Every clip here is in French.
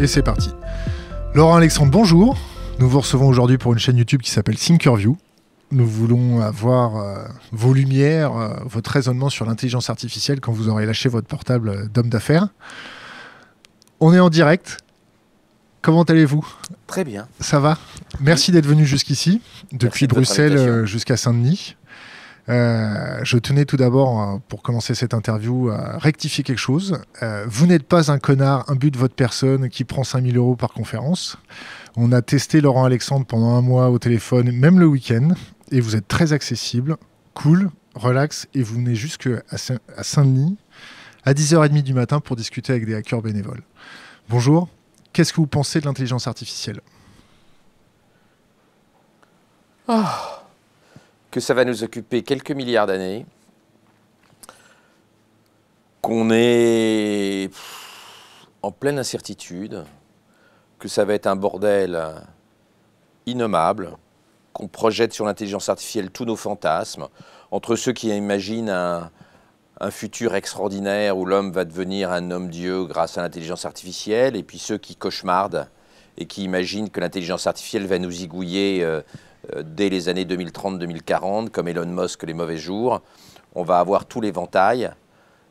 et c'est parti. Laurent Alexandre, bonjour. Nous vous recevons aujourd'hui pour une chaîne YouTube qui s'appelle Thinkerview. Nous voulons avoir euh, vos lumières, euh, votre raisonnement sur l'intelligence artificielle quand vous aurez lâché votre portable euh, d'homme d'affaires. On est en direct. Comment allez-vous Très bien. Ça va Merci d'être venu jusqu'ici, depuis Bruxelles jusqu'à Saint-Denis. Euh, je tenais tout d'abord, euh, pour commencer cette interview, à rectifier quelque chose. Euh, vous n'êtes pas un connard, un but de votre personne qui prend 5000 euros par conférence. On a testé Laurent Alexandre pendant un mois au téléphone, même le week-end, et vous êtes très accessible, cool, relax, et vous venez jusque à Saint-Denis à 10h30 du matin pour discuter avec des hackers bénévoles. Bonjour, qu'est-ce que vous pensez de l'intelligence artificielle oh que ça va nous occuper quelques milliards d'années, qu'on est en pleine incertitude, que ça va être un bordel innommable, qu'on projette sur l'intelligence artificielle tous nos fantasmes, entre ceux qui imaginent un, futur extraordinaire où l'homme va devenir un homme-dieu grâce à l'intelligence artificielle, et puis ceux qui cauchemardent et qui imaginent que l'intelligence artificielle va nous y gouiller. Euh, euh, dès les années 2030-2040, comme Elon Musk les mauvais jours. On va avoir tout l'éventail.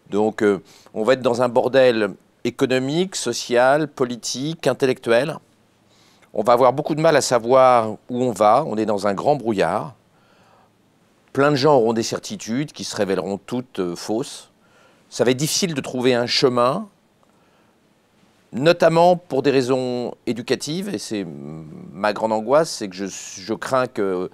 Donc euh, on va être dans un bordel économique, social, politique, intellectuel. On va avoir beaucoup de mal à savoir où on va. On est dans un grand brouillard. Plein de gens auront des certitudes qui se révéleront toutes euh, fausses. Ça va être difficile de trouver un chemin notamment pour des raisons éducatives, et c'est ma grande angoisse, c'est que je, crains que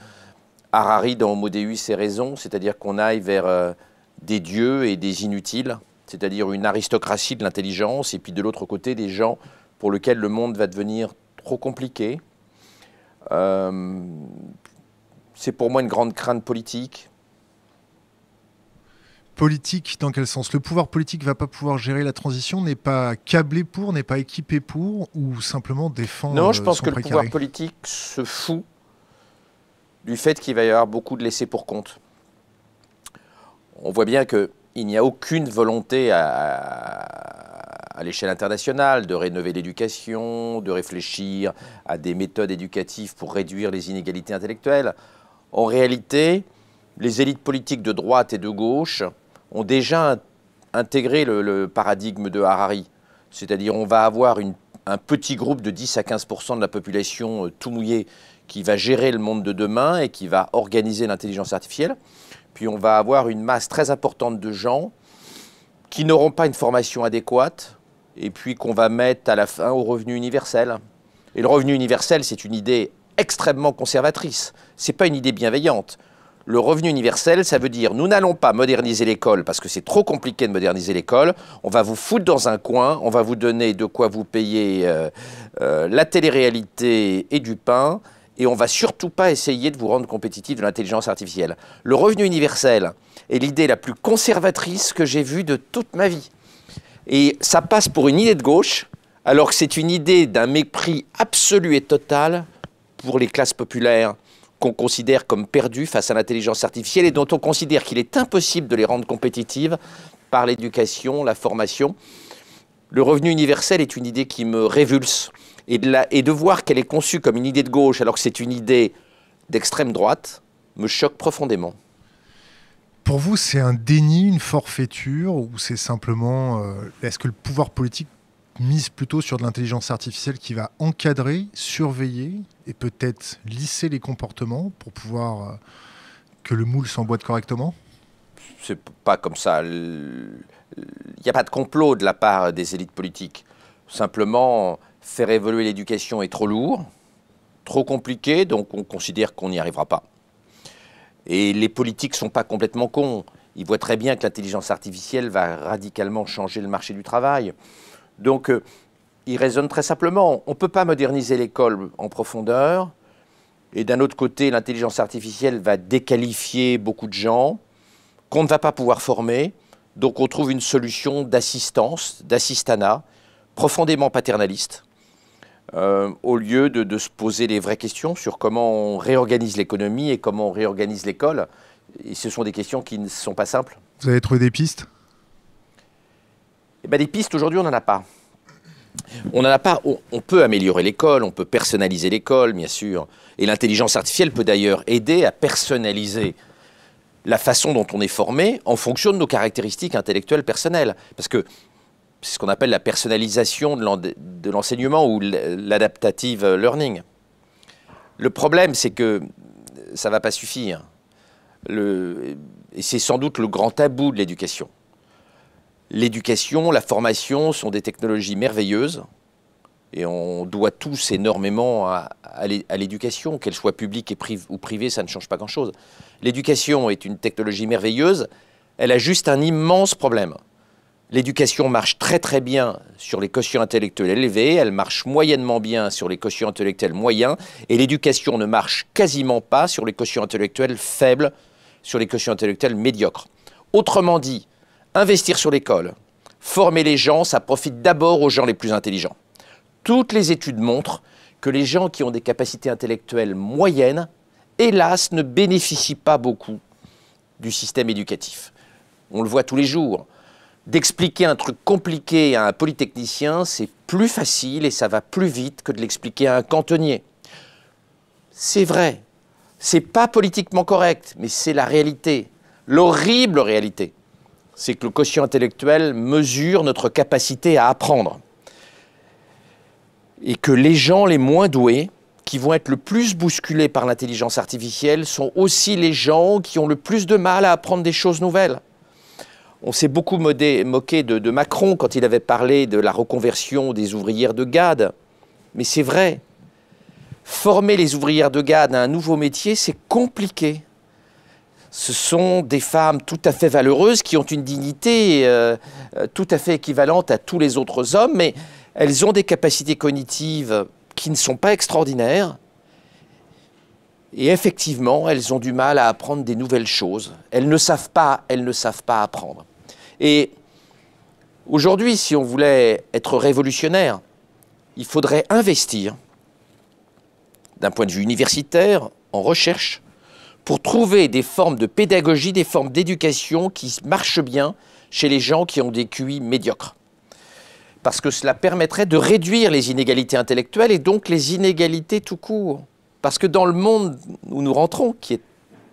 Harari, dans Homo Deus, ait raison, c'est-à-dire qu'on aille vers euh, des dieux et des inutiles, c'est-à-dire une aristocratie de l'intelligence, et puis de l'autre côté, des gens pour lesquels le monde va devenir trop compliqué. Euh, c'est pour moi une grande crainte politique, politique, dans quel sens Le pouvoir politique va pas pouvoir gérer la transition, n'est pas câblé pour, n'est pas équipé pour, ou simplement défend Non, je euh, pense que le pouvoir politique se fout du fait qu'il va y avoir beaucoup de laissés pour compte. On voit bien qu'il n'y a aucune volonté à, à l'échelle internationale de rénover l'éducation, de réfléchir à des méthodes éducatives pour réduire les inégalités intellectuelles. En réalité, les élites politiques de droite et de gauche ont déjà intégré le, paradigme de Harari. C'est-à-dire on va avoir un petit groupe de 10 à 15 de la population euh, tout mouillée qui va gérer le monde de demain et qui va organiser l'intelligence artificielle. Puis on va avoir une masse très importante de gens qui n'auront pas une formation adéquate et puis qu'on va mettre à la fin au revenu universel. Et le revenu universel, c'est une idée extrêmement conservatrice. Ce n'est pas une idée bienveillante le revenu universel, ça veut dire nous n'allons pas moderniser l'école parce que c'est trop compliqué de moderniser l'école. On va vous foutre dans un coin, on va vous donner de quoi vous payer euh, euh, la télé-réalité et du pain, et on va surtout pas essayer de vous rendre compétitif de l'intelligence artificielle. Le revenu universel est l'idée la plus conservatrice que j'ai vue de toute ma vie. Et ça passe pour une idée de gauche, alors que c'est une idée d'un mépris absolu et total pour les classes populaires qu'on considère comme perdus face à l'intelligence artificielle et dont on considère qu'il est impossible de les rendre compétitives par l'éducation, la formation. Le revenu universel est une idée qui me révulse. Et de, la, et de voir qu'elle est conçue comme une idée de gauche alors que c'est une idée d'extrême droite me choque profondément. Pour vous, c'est un déni, une forfaiture, ou c'est simplement... Euh, est-ce que le pouvoir politique mise plutôt sur de l'intelligence artificielle qui va encadrer, surveiller et peut-être lisser les comportements pour pouvoir euh, que le moule s'emboîte correctement C'est pas comme ça. Il n'y a pas de complot de la part des élites politiques. Simplement, faire évoluer l'éducation est trop lourd, trop compliqué, donc on considère qu'on n'y arrivera pas. Et les politiques ne sont pas complètement cons. Ils voient très bien que l'intelligence artificielle va radicalement changer le marché du travail. Donc, euh, il raisonne très simplement. On ne peut pas moderniser l'école en profondeur. Et d'un autre côté, l'intelligence artificielle va déqualifier beaucoup de gens qu'on ne va pas pouvoir former. Donc, on trouve une solution d'assistance, d'assistanat, profondément paternaliste, euh, au lieu de, de, se poser les vraies questions sur comment on réorganise l'économie et comment on réorganise l'école. Et ce sont des questions qui ne sont pas simples. Vous avez trouvé des pistes des eh ben, pistes, aujourd'hui, on n'en a pas. On pas. On peut améliorer l'école, on peut personnaliser l'école, bien sûr. Et l'intelligence artificielle peut d'ailleurs aider à personnaliser la façon dont on est formé en fonction de nos caractéristiques intellectuelles personnelles. Parce que c'est ce qu'on appelle la personnalisation de l'enseignement ou l'adaptative euh, learning. Le problème, c'est que euh, ça ne va pas suffire. et c'est sans doute le grand tabou de l'éducation. L'éducation, la formation sont des technologies merveilleuses et on doit tous énormément à, l'éducation, qu'elle soit publique ou privée, ça ne change pas grand-chose. L'éducation est une technologie merveilleuse, elle a juste un immense problème. L'éducation marche très très bien sur les quotients intellectuels élevés, elle marche moyennement bien sur les quotients intellectuels moyens, et l'éducation ne marche quasiment pas sur les quotients intellectuels faibles, sur les quotients intellectuels médiocres. Autrement dit, Investir sur l'école, former les gens, ça profite d'abord aux gens les plus intelligents. Toutes les études montrent que les gens qui ont des capacités intellectuelles moyennes, hélas, ne bénéficient pas beaucoup du système éducatif. On le voit tous les jours. D'expliquer un truc compliqué à un polytechnicien, c'est plus facile et ça va plus vite que de l'expliquer à un cantonnier. C'est vrai. C'est pas politiquement correct, mais c'est la réalité. L'horrible réalité c'est que le quotient intellectuel mesure notre capacité à apprendre. Et que les gens les moins doués, qui vont être le plus bousculés par l'intelligence artificielle, sont aussi les gens qui ont le plus de mal à apprendre des choses nouvelles. On s'est beaucoup moqué de, de, Macron quand il avait parlé de la reconversion des ouvrières de Gade. Mais c'est vrai. Former les ouvrières de Gade à un nouveau métier, c'est compliqué ce sont des femmes tout à fait valeureuses qui ont une dignité euh, euh, tout à fait équivalente à tous les autres hommes, mais elles ont des capacités cognitives qui ne sont pas extraordinaires. Et effectivement, elles ont du mal à apprendre des nouvelles choses. Elles ne savent pas, elles ne savent pas apprendre. Et aujourd'hui, si on voulait être révolutionnaire, il faudrait investir d'un point de vue universitaire en recherche, pour trouver des formes de pédagogie, des formes d'éducation qui marchent bien chez les gens qui ont des QI médiocres. Parce que cela permettrait de réduire les inégalités intellectuelles et donc les inégalités tout court. Parce que dans le monde où nous rentrons, qui est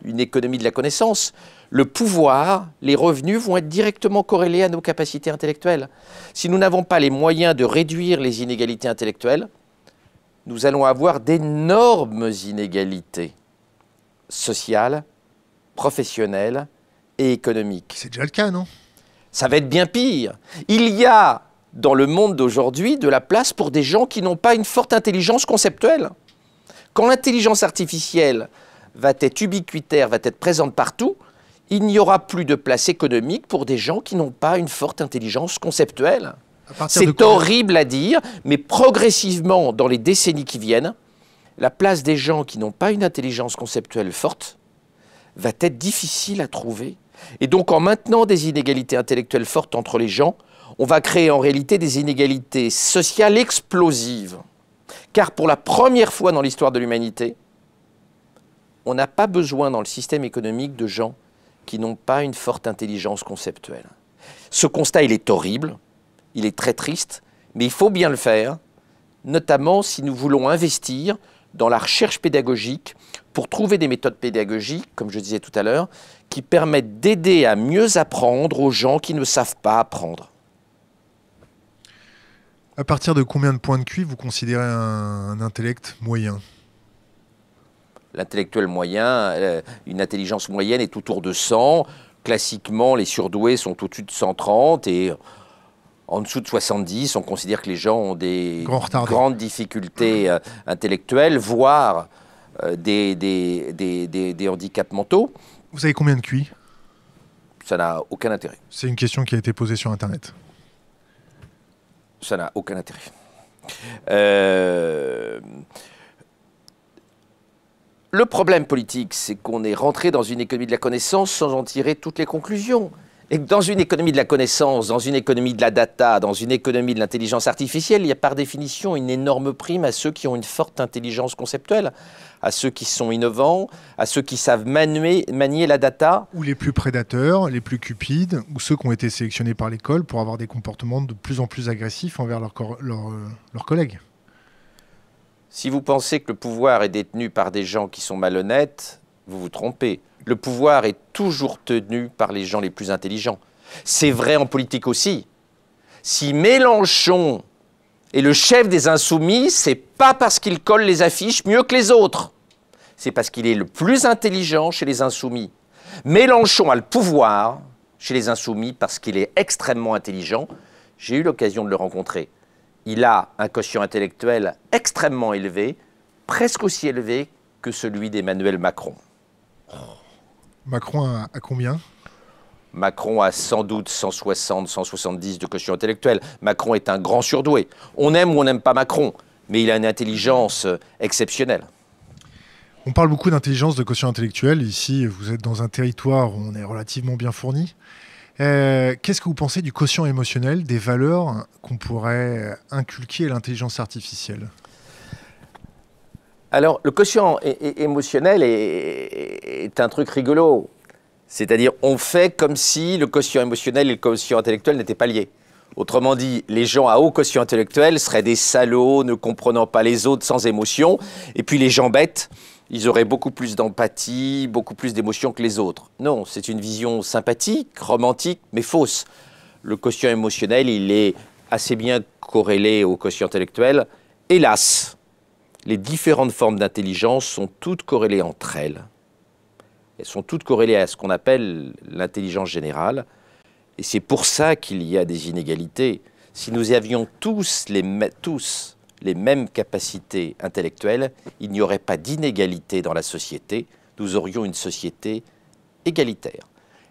une économie de la connaissance, le pouvoir, les revenus vont être directement corrélés à nos capacités intellectuelles. Si nous n'avons pas les moyens de réduire les inégalités intellectuelles, nous allons avoir d'énormes inégalités sociale, professionnelle et économique. C'est déjà le cas, non Ça va être bien pire. Il y a dans le monde d'aujourd'hui de la place pour des gens qui n'ont pas une forte intelligence conceptuelle. Quand l'intelligence artificielle va être ubiquitaire, va être présente partout, il n'y aura plus de place économique pour des gens qui n'ont pas une forte intelligence conceptuelle. C'est horrible à dire, mais progressivement, dans les décennies qui viennent, la place des gens qui n'ont pas une intelligence conceptuelle forte va être difficile à trouver. Et donc en maintenant des inégalités intellectuelles fortes entre les gens, on va créer en réalité des inégalités sociales explosives. Car pour la première fois dans l'histoire de l'humanité, on n'a pas besoin dans le système économique de gens qui n'ont pas une forte intelligence conceptuelle. Ce constat, il est horrible, il est très triste, mais il faut bien le faire, notamment si nous voulons investir dans la recherche pédagogique pour trouver des méthodes pédagogiques, comme je disais tout à l'heure, qui permettent d'aider à mieux apprendre aux gens qui ne savent pas apprendre. À partir de combien de points de QI vous considérez un, un intellect moyen L'intellectuel moyen, euh, une intelligence moyenne est autour de 100. Classiquement, les surdoués sont au-dessus de 130 et en dessous de 70, on considère que les gens ont des grandes difficultés mmh. euh, intellectuelles, voire euh, des, handicaps mentaux. Vous avez combien de QI Ça n'a aucun intérêt. C'est une question qui a été posée sur Internet. Ça n'a aucun intérêt. Euh, le problème politique, c'est qu'on est rentré dans une économie de la connaissance sans en tirer toutes les conclusions dans une économie de la connaissance, dans une économie de la data, dans une économie de l'intelligence artificielle, il y a par définition une énorme prime à ceux qui ont une forte intelligence conceptuelle, à ceux qui sont innovants, à ceux qui savent manier la data. Ou les plus prédateurs, les plus cupides, ou ceux qui ont été sélectionnés par l'école pour avoir des comportements de plus en plus agressifs envers leurs euh, collègues. Si vous pensez que le pouvoir est détenu par des gens qui sont malhonnêtes, vous vous trompez. Le pouvoir est toujours tenu par les gens les plus intelligents. C'est vrai en politique aussi. Si Mélenchon est le chef des insoumis, c'est pas parce qu'il colle les affiches mieux que les autres. C'est parce qu'il est le plus intelligent chez les insoumis. Mélenchon a le pouvoir chez les insoumis parce qu'il est extrêmement intelligent. J'ai eu l'occasion de le rencontrer. Il a un quotient intellectuel extrêmement élevé, presque aussi élevé que celui d'Emmanuel Macron. Macron à, combien Macron a sans doute 160, 170 de quotient intellectuel. Macron est un grand surdoué. On aime ou on n'aime pas Macron, mais il a une intelligence euh, exceptionnelle. On parle beaucoup d'intelligence, de quotient intellectuel. Ici, vous êtes dans un territoire où on est relativement bien fourni. Euh, qu'est-ce que vous pensez du quotient émotionnel, des valeurs qu'on pourrait inculquer à l'intelligence artificielle alors, le quotient émotionnel est, un truc rigolo. C'est-à-dire, on fait comme si le quotient émotionnel et le quotient intellectuel n'étaient pas liés. Autrement dit, les gens à haut quotient intellectuel seraient des salauds, ne comprenant pas les autres sans émotion. Et puis les gens bêtes, ils auraient beaucoup plus d'empathie, beaucoup plus d'émotion que les autres. Non, c'est une vision sympathique, romantique, mais fausse. Le quotient émotionnel, il est assez bien corrélé au quotient intellectuel. Hélas, les différentes formes d'intelligence sont toutes corrélées entre elles. Elles sont toutes corrélées à ce qu'on appelle l'intelligence générale. Et c'est pour ça qu'il y a des inégalités. Si nous avions tous les, tous les mêmes capacités intellectuelles, il n'y aurait pas d'inégalité dans la société. Nous aurions une société égalitaire.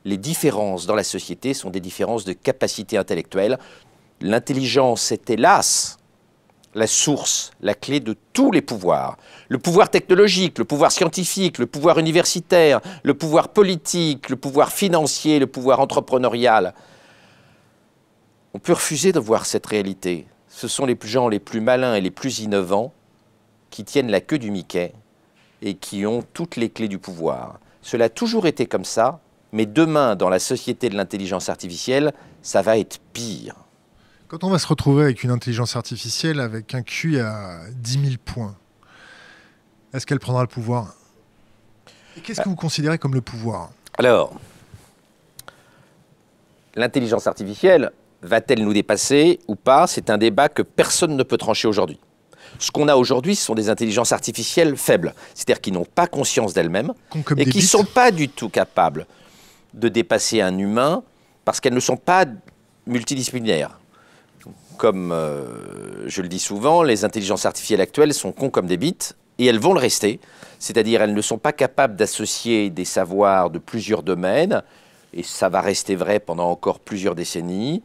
Les différences dans la société sont des différences de capacités intellectuelles. L'intelligence est hélas la source, la clé de tous les pouvoirs. Le pouvoir technologique, le pouvoir scientifique, le pouvoir universitaire, le pouvoir politique, le pouvoir financier, le pouvoir entrepreneurial. On peut refuser de voir cette réalité. Ce sont les gens les plus malins et les plus innovants qui tiennent la queue du Mickey et qui ont toutes les clés du pouvoir. Cela a toujours été comme ça, mais demain, dans la société de l'intelligence artificielle, ça va être pire. Quand on va se retrouver avec une intelligence artificielle, avec un QI à 10 000 points, est-ce qu'elle prendra le pouvoir Qu'est-ce que euh. vous considérez comme le pouvoir Alors, l'intelligence artificielle va-t-elle nous dépasser ou pas C'est un débat que personne ne peut trancher aujourd'hui. Ce qu'on a aujourd'hui, ce sont des intelligences artificielles faibles, c'est-à-dire qui n'ont pas conscience d'elles-mêmes et qui ne sont pas du tout capables de dépasser un humain parce qu'elles ne sont pas multidisciplinaires comme euh, je le dis souvent, les intelligences artificielles actuelles sont cons comme des bits et elles vont le rester. C'est-à-dire, elles ne sont pas capables d'associer des savoirs de plusieurs domaines et ça va rester vrai pendant encore plusieurs décennies.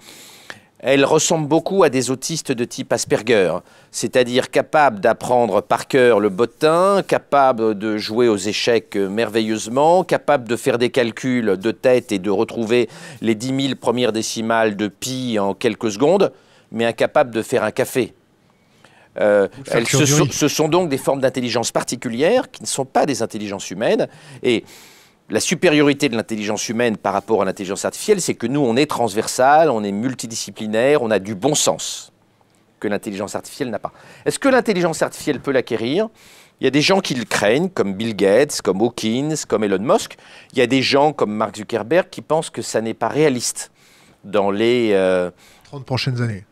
Elles ressemblent beaucoup à des autistes de type Asperger, c'est-à-dire capables d'apprendre par cœur le bottin, capables de jouer aux échecs merveilleusement, capables de faire des calculs de tête et de retrouver les 10 000 premières décimales de pi en quelques secondes mais incapables de faire un café. Euh, elles, ce, sont, donc des formes d'intelligence particulières qui ne sont pas des intelligences humaines. Et la supériorité de l'intelligence humaine par rapport à l'intelligence artificielle, c'est que nous, on est transversal, on est multidisciplinaire, on a du bon sens que l'intelligence artificielle n'a pas. Est-ce que l'intelligence artificielle peut l'acquérir Il y a des gens qui le craignent, comme Bill Gates, comme Hawkins, comme Elon Musk. Il y a des gens comme Mark Zuckerberg qui pensent que ça n'est pas réaliste dans les... 30 euh, prochaines années.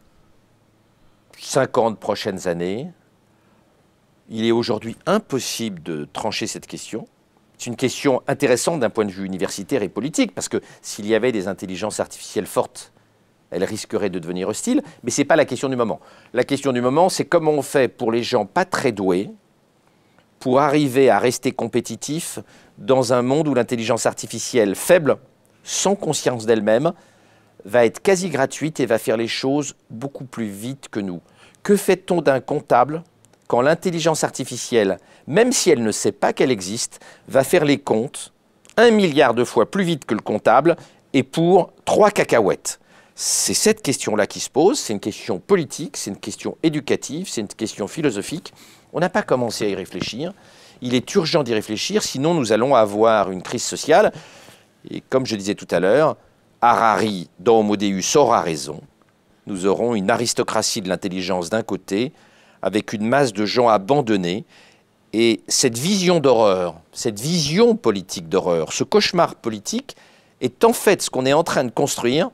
50 prochaines années. Il est aujourd'hui impossible de trancher cette question. C'est une question intéressante d'un point de vue universitaire et politique, parce que s'il y avait des intelligences artificielles fortes, elles risqueraient de devenir hostiles, mais ce n'est pas la question du moment. La question du moment, c'est comment on fait pour les gens pas très doués pour arriver à rester compétitifs dans un monde où l'intelligence artificielle faible, sans conscience d'elle-même, va être quasi gratuite et va faire les choses beaucoup plus vite que nous. Que fait-on d'un comptable quand l'intelligence artificielle, même si elle ne sait pas qu'elle existe, va faire les comptes un milliard de fois plus vite que le comptable et pour trois cacahuètes C'est cette question-là qui se pose, c'est une question politique, c'est une question éducative, c'est une question philosophique. On n'a pas commencé à y réfléchir. Il est urgent d'y réfléchir, sinon nous allons avoir une crise sociale. Et comme je disais tout à l'heure, Harari dans Homo Deus aura raison nous aurons une aristocratie de l'intelligence d'un côté, avec une masse de gens abandonnés. Et cette vision d'horreur, cette vision politique d'horreur, ce cauchemar politique est en fait ce qu'on est en train de construire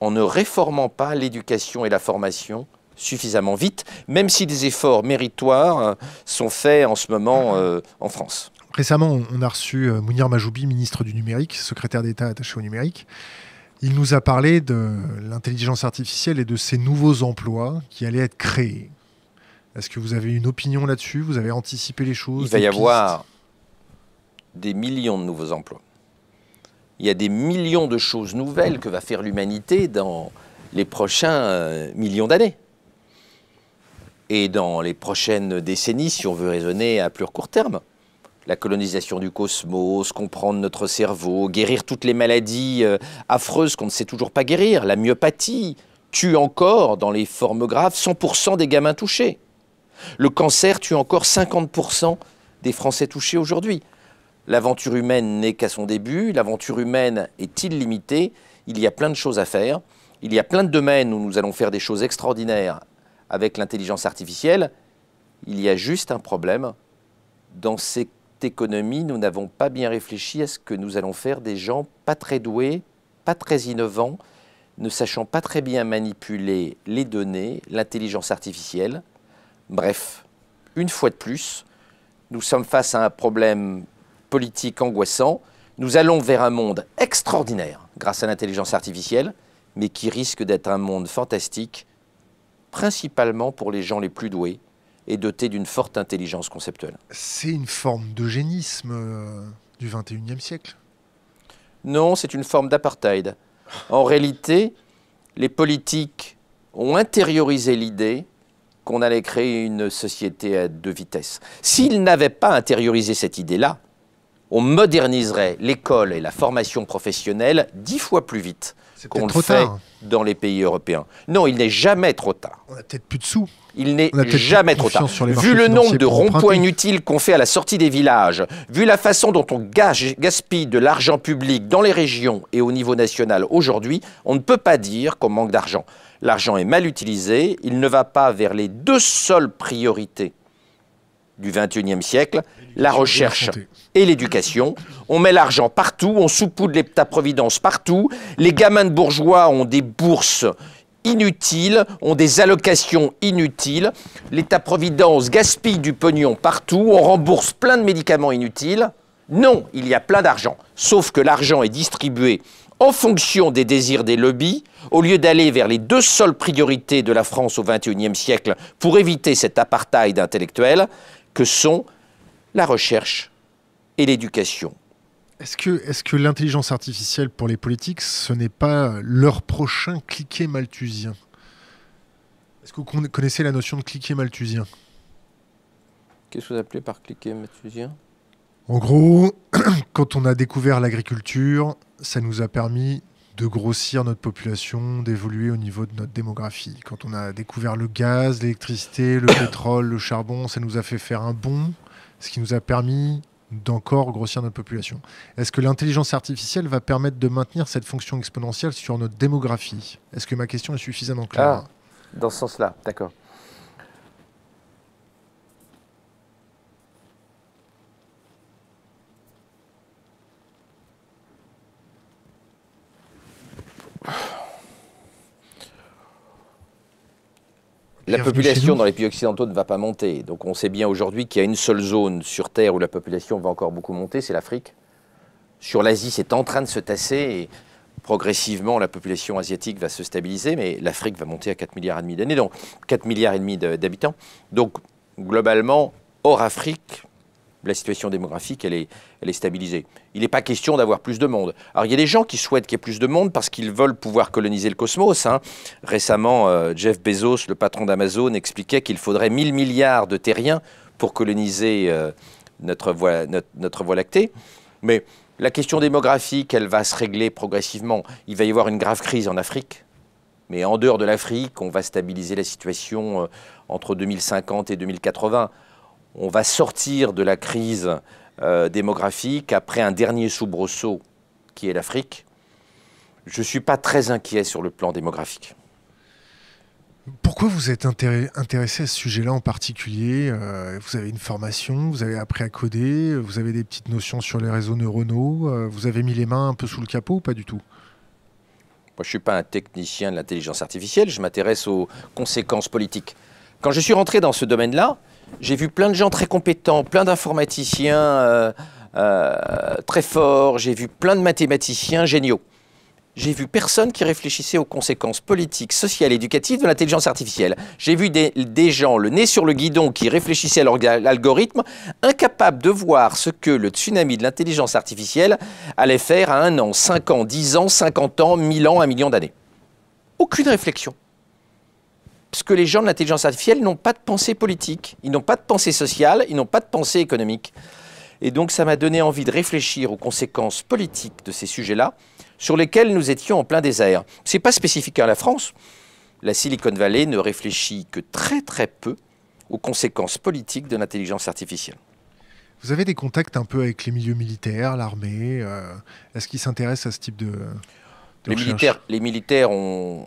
en ne réformant pas l'éducation et la formation suffisamment vite, même si des efforts méritoires hein, sont faits en ce moment euh, en France. Récemment, on a reçu euh, Mounir Majoubi, ministre du numérique, secrétaire d'État attaché au numérique. Il nous a parlé de l'intelligence artificielle et de ces nouveaux emplois qui allaient être créés. Est-ce que vous avez une opinion là-dessus Vous avez anticipé les choses Il va y avoir des millions de nouveaux emplois. Il y a des millions de choses nouvelles que va faire l'humanité dans les prochains euh, millions d'années. Et dans les prochaines décennies, si on veut raisonner à plus court terme la colonisation du cosmos, comprendre notre cerveau, guérir toutes les maladies euh, affreuses qu'on ne sait toujours pas guérir, la myopathie tue encore, dans les formes graves, 100% des gamins touchés. Le cancer tue encore 50% des Français touchés aujourd'hui. L'aventure humaine n'est qu'à son début, l'aventure humaine est illimitée, il y a plein de choses à faire, il y a plein de domaines où nous allons faire des choses extraordinaires avec l'intelligence artificielle, il y a juste un problème dans ces économie, nous n'avons pas bien réfléchi à ce que nous allons faire des gens pas très doués, pas très innovants, ne sachant pas très bien manipuler les données, l'intelligence artificielle. Bref, une fois de plus, nous sommes face à un problème politique angoissant. Nous allons vers un monde extraordinaire grâce à l'intelligence artificielle, mais qui risque d'être un monde fantastique, principalement pour les gens les plus doués, est doté d'une forte intelligence conceptuelle. C'est une forme d'eugénisme euh, du XXIe siècle Non, c'est une forme d'apartheid. En réalité, les politiques ont intériorisé l'idée qu'on allait créer une société à deux vitesses. S'ils n'avaient pas intériorisé cette idée-là, on moderniserait l'école et la formation professionnelle dix fois plus vite qu'on le fait dans les pays européens. Non, il n'est jamais trop tard. On n'a peut-être plus de sous. Il n'est jamais trop tard. Vu le nombre de ronds-points inutiles qu'on fait à la sortie des villages, vu la façon dont on gaspille de l'argent public dans les régions et au niveau national aujourd'hui, on ne peut pas dire qu'on manque d'argent. L'argent est mal utilisé, il ne va pas vers les deux seules priorités du XXIe siècle, la recherche et l'éducation. On met l'argent partout, on soupoude l'État-providence partout. Les gamins de bourgeois ont des bourses inutiles, ont des allocations inutiles. L'État-providence gaspille du pognon partout, on rembourse plein de médicaments inutiles. Non, il y a plein d'argent, sauf que l'argent est distribué en fonction des désirs des lobbies, au lieu d'aller vers les deux seules priorités de la France au XXIe siècle pour éviter cet apartheid d'intellectuels, que sont la recherche l'éducation. Est-ce que, que l'intelligence artificielle pour les politiques, ce n'est pas leur prochain cliquet malthusien Est-ce que vous connaissez la notion de cliquet malthusien Qu'est-ce que vous appelez par cliquet malthusien En gros, quand on a découvert l'agriculture, ça nous a permis de grossir notre population, d'évoluer au niveau de notre démographie. Quand on a découvert le gaz, l'électricité, le pétrole, le charbon, ça nous a fait faire un bond, ce qui nous a permis d'encore grossir notre population. Est-ce que l'intelligence artificielle va permettre de maintenir cette fonction exponentielle sur notre démographie Est-ce que ma question est suffisamment claire ah, Dans ce sens-là, d'accord. La population dans les pays occidentaux ne va pas monter. Donc on sait bien aujourd'hui qu'il y a une seule zone sur Terre où la population va encore beaucoup monter, c'est l'Afrique. Sur l'Asie, c'est en train de se tasser et progressivement la population asiatique va se stabiliser, mais l'Afrique va monter à 4 milliards et demi d'années, donc 4 milliards et demi d'habitants. Donc globalement, hors Afrique, la situation démographique, elle est, stabilisée. Il n'est pas question d'avoir plus de monde. Alors il y a des gens qui souhaitent qu'il y ait plus de monde parce qu'ils veulent pouvoir coloniser le cosmos. Hein. Récemment, euh, Jeff Bezos, le patron d'Amazon, expliquait qu'il faudrait 1000 milliards de terriens pour coloniser euh, notre, voie, notre voie lactée. Mais la question démographique, elle va se régler progressivement. Il va y avoir une grave crise en Afrique. Mais en dehors de l'Afrique, on va stabiliser la situation euh, entre 2050 et 2080 on va sortir de la crise euh, démographique après un dernier soubresaut qui est l'Afrique, je ne suis pas très inquiet sur le plan démographique. Pourquoi vous êtes intéressé à ce sujet-là en particulier euh, Vous avez une formation, vous avez appris à coder, vous avez des petites notions sur les réseaux neuronaux, euh, vous avez mis les mains un peu sous le capot ou pas du tout je ne suis pas un technicien de l'intelligence artificielle, je m'intéresse aux conséquences politiques. Quand je suis rentré dans ce domaine-là, j'ai vu plein de gens très compétents, plein d'informaticiens euh, euh, très forts, j'ai vu plein de mathématiciens géniaux. J'ai vu personne qui réfléchissait aux conséquences politiques, sociales, éducatives de l'intelligence artificielle. J'ai vu des, gens, le nez sur le guidon, qui réfléchissaient à l'algorithme, incapables de voir ce que le tsunami de l'intelligence artificielle allait faire à un an, cinq ans, dix ans, cinquante ans, mille ans, un million d'années. Aucune réflexion parce que les gens de l'intelligence artificielle n'ont pas de pensée politique, ils n'ont pas de pensée sociale, ils n'ont pas de pensée économique. Et donc ça m'a donné envie de réfléchir aux conséquences politiques de ces sujets-là, sur lesquels nous étions en plein désert. Ce n'est pas spécifique à la France. La Silicon Valley ne réfléchit que très très peu aux conséquences politiques de l'intelligence artificielle. Vous avez des contacts un peu avec les milieux militaires, l'armée euh, Est-ce qu'ils s'intéressent à ce type de les militaires, ont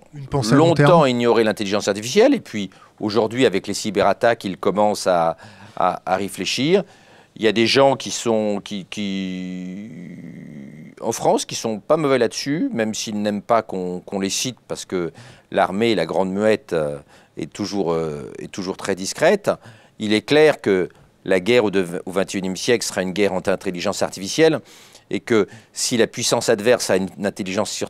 longtemps ignoré l'intelligence artificielle et puis aujourd'hui, avec les cyberattaques, ils commencent à, réfléchir. Il y a des gens qui sont qui, en France qui sont pas mauvais là-dessus, même s'ils n'aiment pas qu'on les cite parce que l'armée, la grande muette, euh, est toujours euh, toujours très discrète. Il est clair que la guerre au XXIe siècle sera une guerre entre intelligence artificielle et que si la puissance adverse a une intelligence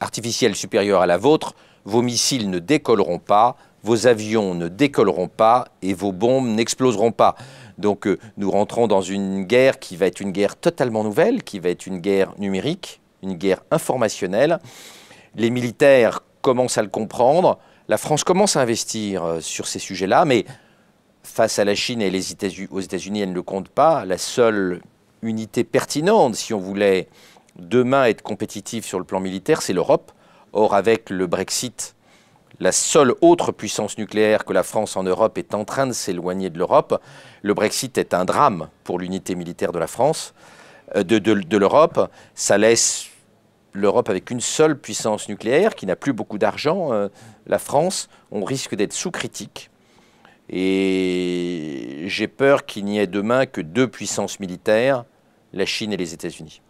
artificielle supérieure à la vôtre, vos missiles ne décolleront pas, vos avions ne décolleront pas et vos bombes n'exploseront pas. Donc euh, nous rentrons dans une guerre qui va être une guerre totalement nouvelle, qui va être une guerre numérique, une guerre informationnelle. Les militaires commencent à le comprendre, la France commence à investir euh, sur ces sujets-là, mais face à la Chine et aux États-Unis, elle ne le compte pas. La seule unité pertinente, si on voulait demain être compétitif sur le plan militaire, c'est l'Europe. Or, avec le Brexit, la seule autre puissance nucléaire que la France en Europe est en train de s'éloigner de l'Europe. Le Brexit est un drame pour l'unité militaire de la France, euh, de, l'Europe. Ça laisse l'Europe avec une seule puissance nucléaire qui n'a plus beaucoup d'argent. Euh, la France, on risque d'être sous critique. Et j'ai peur qu'il n'y ait demain que deux puissances militaires la Chine et les États-Unis.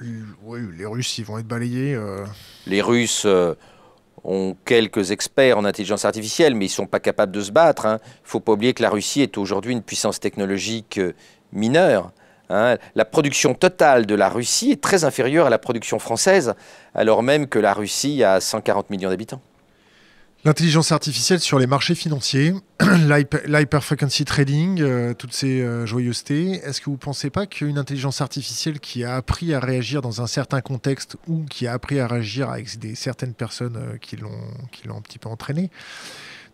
Euh, oui, les Russes, ils vont être balayés. Euh. Les Russes euh, ont quelques experts en intelligence artificielle, mais ils ne sont pas capables de se battre. Il hein. ne faut pas oublier que la Russie est aujourd'hui une puissance technologique mineure. Hein. La production totale de la Russie est très inférieure à la production française, alors même que la Russie a 140 millions d'habitants. L'intelligence artificielle sur les marchés financiers, l'hyperfrequency frequency trading, euh, toutes ces euh, joyeusetés, est-ce que vous ne pensez pas qu'une intelligence artificielle qui a appris à réagir dans un certain contexte ou qui a appris à réagir avec des, certaines personnes euh, qui l'ont un petit peu entraînée,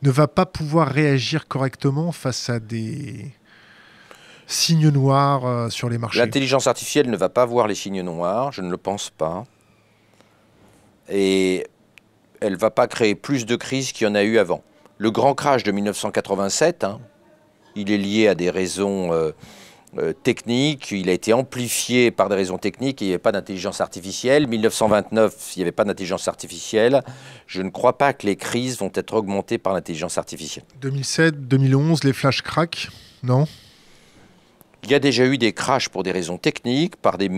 ne va pas pouvoir réagir correctement face à des signes noirs sur les marchés L'intelligence artificielle ne va pas voir les signes noirs, je ne le pense pas. Et elle ne va pas créer plus de crises qu'il y en a eu avant. Le grand crash de 1987, hein, il est lié à des raisons euh, euh, techniques, il a été amplifié par des raisons techniques, il n'y avait pas d'intelligence artificielle. 1929, il n'y avait pas d'intelligence artificielle. Je ne crois pas que les crises vont être augmentées par l'intelligence artificielle. 2007, 2011, les flash cracks, non il y a déjà eu des crashs pour des raisons techniques, par des,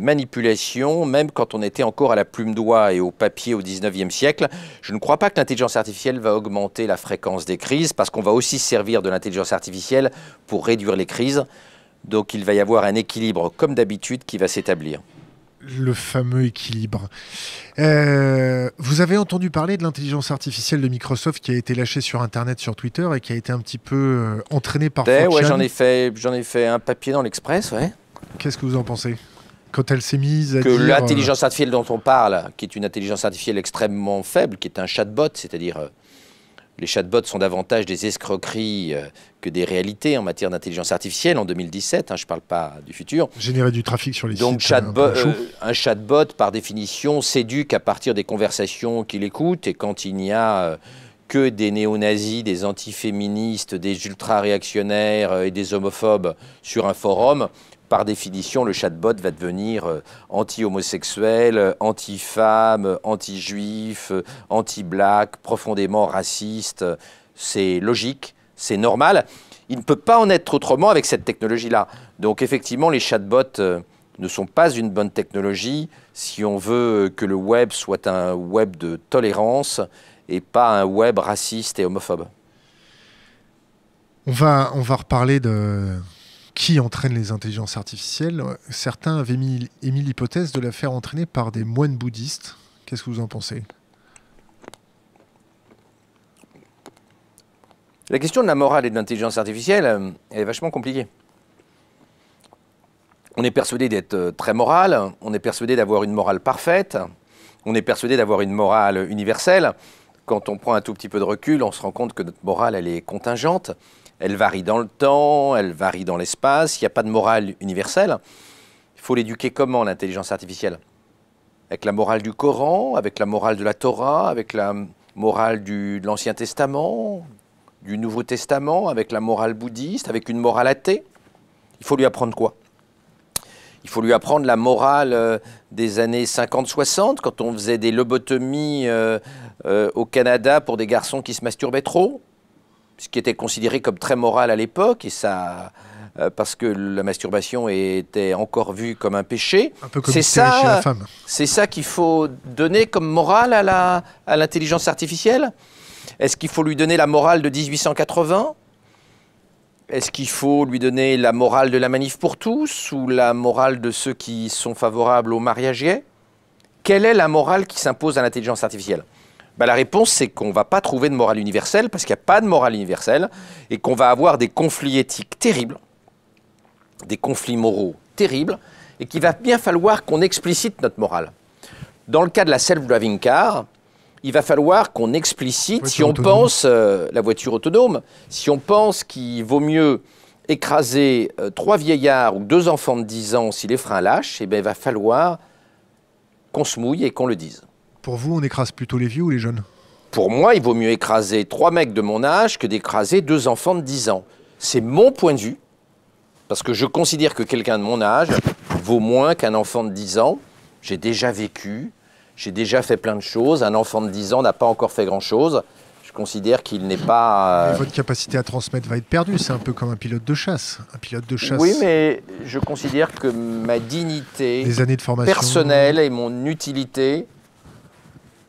manipulations, même quand on était encore à la plume d'oie et au papier au 19e siècle. Je ne crois pas que l'intelligence artificielle va augmenter la fréquence des crises, parce qu'on va aussi servir de l'intelligence artificielle pour réduire les crises. Donc il va y avoir un équilibre, comme d'habitude, qui va s'établir le fameux équilibre. Euh, vous avez entendu parler de l'intelligence artificielle de Microsoft qui a été lâchée sur Internet, sur Twitter et qui a été un petit peu euh, entraînée par. Eh ouais, ouais j'en ai fait, j'en ai fait un papier dans l'Express, ouais. Qu'est-ce que vous en pensez quand elle s'est mise à que euh, l'intelligence artificielle dont on parle, qui est une intelligence artificielle extrêmement faible, qui est un chatbot, c'est-à-dire les chatbots sont davantage des escroqueries euh, que des réalités en matière d'intelligence artificielle en 2017, hein, je ne parle pas du futur. Générer du trafic sur les sites. Donc euh, un, chatbot, par définition, s'éduque à partir des conversations qu'il écoute et quand il n'y a... Euh, que des néo-nazis, des antiféministes, des ultra-réactionnaires et des homophobes sur un forum, par définition, le chatbot va devenir euh, anti-homosexuel, euh, anti-femme, euh, anti-juif, anti-black, profondément raciste. C'est logique, c'est normal. Il ne peut pas en être autrement avec cette technologie-là. Donc effectivement, les chatbots ne sont pas une bonne technologie si on veut que le web soit un web de tolérance et pas un web raciste et homophobe. On va, on va reparler de, qui entraîne les intelligences artificielles. Certains avaient émis l'hypothèse de la faire entraîner par des moines bouddhistes. Qu'est-ce que vous en pensez La question de la morale et de l'intelligence artificielle, euh, est vachement compliquée. On est persuadé d'être euh, très moral, on est persuadé d'avoir une morale parfaite, on est persuadé d'avoir une morale universelle. Quand on prend un tout petit peu de recul, on se rend compte que notre morale, elle est contingente. Elle varie dans le temps, elle varie dans l'espace, il n'y a pas de morale universelle. Il faut l'éduquer comment, l'intelligence artificielle Avec la morale du Coran, avec la morale de la Torah, avec la morale de l'Ancien Testament, du Nouveau Testament, avec la morale bouddhiste, avec une morale athée Il faut lui apprendre quoi il faut lui apprendre la morale euh, des années 50-60, quand on faisait des lobotomies euh, euh, au Canada pour des garçons qui se masturbaient trop ce qui était considéré comme très moral à l'époque, et ça, euh, parce que la masturbation était encore vue comme un péché. c'est ça, C'est ça qu'il faut donner comme morale à, la, à l'intelligence artificielle Est-ce qu'il faut lui donner la morale de 1880 est-ce qu'il faut lui donner la morale de la manif pour tous ou la morale de ceux qui sont favorables aux mariage Quelle est la morale qui s'impose à l'intelligence artificielle bah, la réponse, c'est qu'on ne va pas trouver de morale universelle parce qu'il n'y a pas de morale universelle et qu'on va avoir des conflits éthiques terribles, des conflits moraux terribles et qu'il va bien falloir qu'on explicite notre morale. Dans le cas de la self-driving car, il va falloir qu'on explicite, si on pense, euh, la voiture autonome, si on pense qu'il vaut mieux écraser euh, trois vieillards ou deux enfants de 10 ans si les freins lâchent, eh ben, il va falloir qu'on se mouille et qu'on le dise. Pour vous, on écrase plutôt les vieux ou les jeunes Pour moi, il vaut mieux écraser trois mecs de mon âge que d'écraser deux enfants de 10 ans. C'est mon point de vue, parce que je considère que quelqu'un de mon âge vaut moins qu'un enfant de 10 ans. J'ai déjà vécu, j'ai déjà fait plein de choses. Un enfant de 10 ans n'a pas encore fait grand-chose Je considère qu'il n'est pas. Euh, votre capacité à transmettre va être perdue. C'est un peu comme un pilote de chasse. Un pilote de chasse. Oui, mais je considère que ma dignité Les années de formation. personnelle et mon utilité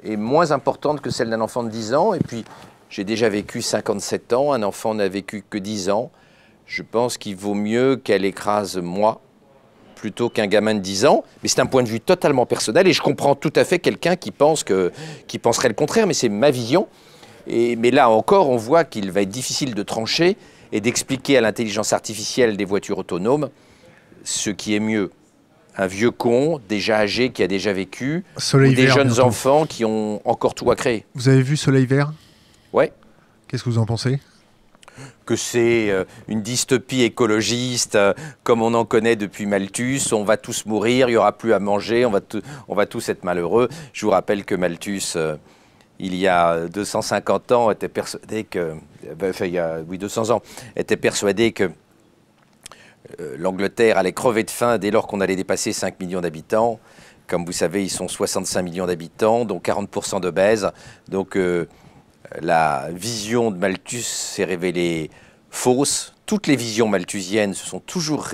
est moins importante que celle d'un enfant de 10 ans. Et puis, j'ai déjà vécu 57 ans, un enfant n'a vécu que 10 ans. Je pense qu'il vaut mieux qu'elle écrase moi plutôt qu'un gamin de 10 ans. Mais c'est un point de vue totalement personnel et je comprends tout à fait quelqu'un qui, pense que, penserait le contraire, mais c'est ma vision. mais là encore, on voit qu'il va être difficile de trancher et d'expliquer à l'intelligence artificielle des voitures autonomes ce qui est mieux un vieux con déjà âgé qui a déjà vécu, Soleil des jeunes enfants qui ont encore tout à créer. Vous avez vu Soleil Vert Oui. Qu'est-ce que vous en pensez que c'est euh, une dystopie écologiste, euh, comme on en connaît depuis Malthus, on va tous mourir, il n'y aura plus à manger, on va, tous être malheureux. Je vous rappelle que Malthus, euh, il y a 250 ans, était persuadé que... Ben, enfin, il y a, oui, 200 ans, était persuadé que euh, l'Angleterre allait crever de faim dès lors qu'on allait dépasser 5 millions d'habitants. Comme vous savez, ils sont 65 millions d'habitants, dont 40% d'obèses. Donc euh, la vision de Malthus s'est révélée Fausse. Toutes les visions malthusiennes se sont toujours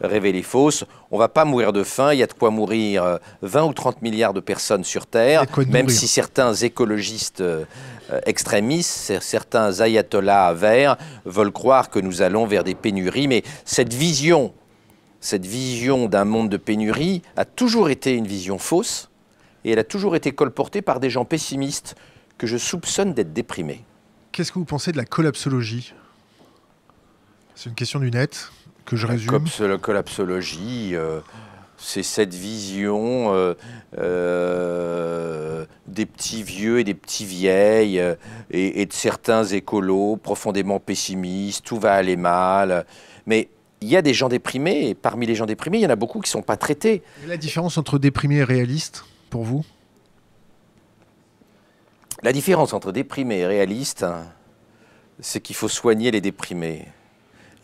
révélées fausses. On va pas mourir de faim. Il y a de quoi mourir 20 euh, ou 30 milliards de personnes sur Terre, même si certains écologistes euh, extrémistes, certains ayatollahs verts veulent croire que nous allons vers des pénuries. Mais cette vision, cette vision d'un monde de pénurie a toujours été une vision fausse et elle a toujours été colportée par des gens pessimistes que je soupçonne d'être déprimés. Qu'est-ce que vous pensez de la collapsologie c'est une question du net que je résume. la collapsologie, euh, c'est cette vision euh, euh, des petits vieux et des petits vieilles et, de certains écolos profondément pessimistes, tout va aller mal. Mais il y a des gens déprimés, et parmi les gens déprimés, il y en a beaucoup qui ne sont pas traités. la différence entre déprimé et réaliste, pour vous La différence entre déprimé et réaliste, hein, c'est qu'il faut soigner les déprimés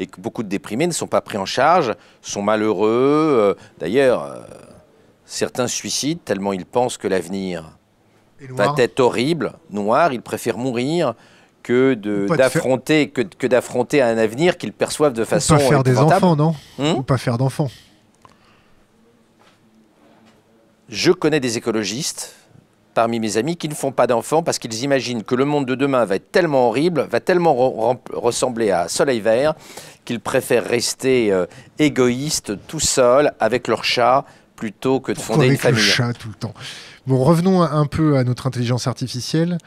et que beaucoup de déprimés ne sont pas pris en charge, sont malheureux. Euh, d'ailleurs, euh, certains suicident tellement ils pensent que l'avenir va être horrible, noir, ils préfèrent mourir que d'affronter que, d'affronter un avenir qu'ils perçoivent de façon Ou pas faire des enfants non hmm Ou pas faire d'enfants je connais des écologistes parmi mes amis qui ne font pas d'enfants parce qu'ils imaginent que le monde de demain va être tellement horrible, va tellement ressembler à Soleil Vert, qu'ils préfèrent rester euh, égoïstes tout seuls avec leur chat plutôt que de fonder une famille. Le chat tout le temps. Bon, revenons un peu à notre intelligence artificielle.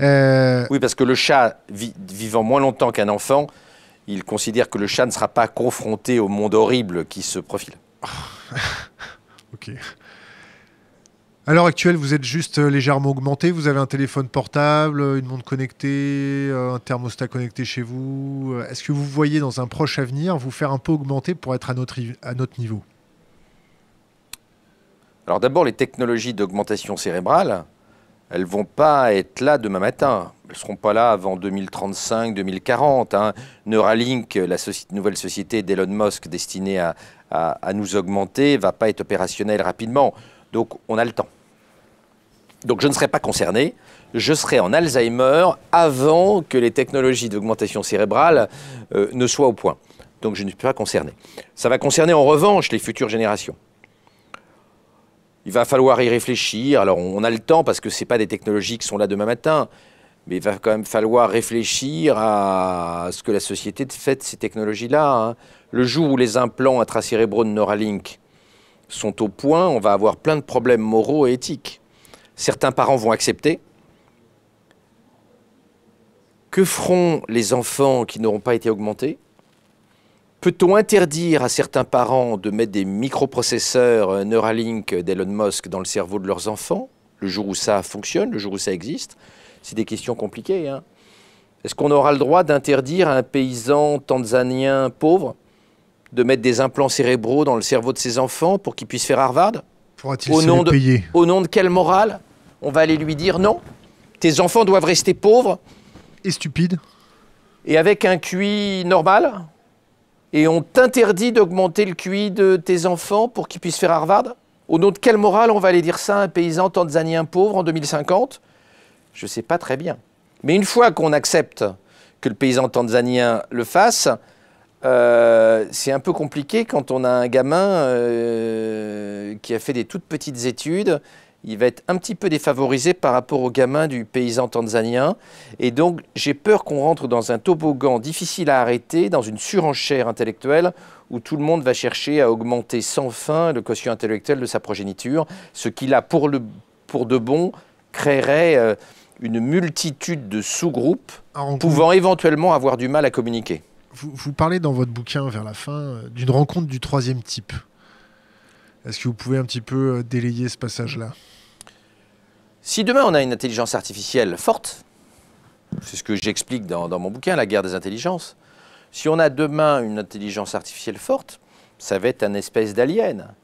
Euh, oui, parce que le chat vivant moins longtemps qu'un enfant, il considère que le chat ne sera pas confronté au monde horrible qui se profile. ok. À l'heure actuelle, vous êtes juste euh, légèrement augmenté. Vous avez un téléphone portable, euh, une montre connectée, euh, un thermostat connecté chez vous. Est-ce que vous voyez dans un proche avenir vous faire un peu augmenter pour être à notre, niveau Alors d'abord, les technologies d'augmentation cérébrale, elles vont pas être là demain matin. Elles seront pas là avant 2035, 2040. Hein. Neuralink, la nouvelle société d'Elon Musk destinée à, à nous augmenter, va pas être opérationnelle rapidement. Donc on a le temps. Donc je ne serai pas concerné, je serai en Alzheimer avant que les technologies d'augmentation cérébrale euh, ne soient au point. Donc je ne suis pas concerné. Ça va concerner en revanche les futures générations. Il va falloir y réfléchir. Alors on a le temps parce que ce pas des technologies qui sont là demain matin, mais il va quand même falloir réfléchir à ce que la société fait de ces technologies-là. Hein. Le jour où les implants intracérébraux de Neuralink sont au point, on va avoir plein de problèmes moraux et éthiques certains parents vont accepter. Que feront les enfants qui n'auront pas été augmentés Peut-on interdire à certains parents de mettre des microprocesseurs Neuralink d'Elon Musk dans le cerveau de leurs enfants le jour où ça fonctionne, le jour où ça existe C'est des questions compliquées. Hein. Est-ce qu'on aura le droit d'interdire à un paysan tanzanien pauvre de mettre des implants cérébraux dans le cerveau de ses enfants pour qu'ils puissent faire Harvard pourra t il au, nom de, payer au nom de quelle morale on va aller lui dire non, tes enfants doivent rester pauvres. Et stupides. Et avec un QI normal. Et on t'interdit d'augmenter le QI de tes enfants pour qu'ils puissent faire Harvard Au nom de quelle morale on va aller dire ça à un paysan tanzanien pauvre en 2050 Je ne sais pas très bien. Mais une fois qu'on accepte que le paysan tanzanien le fasse, euh, c'est un peu compliqué quand on a un gamin euh, qui a fait des toutes petites études il va être un petit peu défavorisé par rapport au gamin du paysan tanzanien. Et donc, j'ai peur qu'on rentre dans un toboggan difficile à arrêter, dans une surenchère intellectuelle où tout le monde va chercher à augmenter sans fin le quotient intellectuel de sa progéniture, ce qui, là, pour, le, pour de bon, créerait euh, une multitude de sous-groupes pouvant éventuellement avoir du mal à communiquer. Vous, vous parlez dans votre bouquin, vers la fin, euh, d'une rencontre du troisième type. Est-ce que vous pouvez un petit peu euh, délayer ce passage-là Si demain on a une intelligence artificielle forte, c'est ce que j'explique dans, mon bouquin, La guerre des intelligences, si on a demain une intelligence artificielle forte, ça va être un espèce d'alien.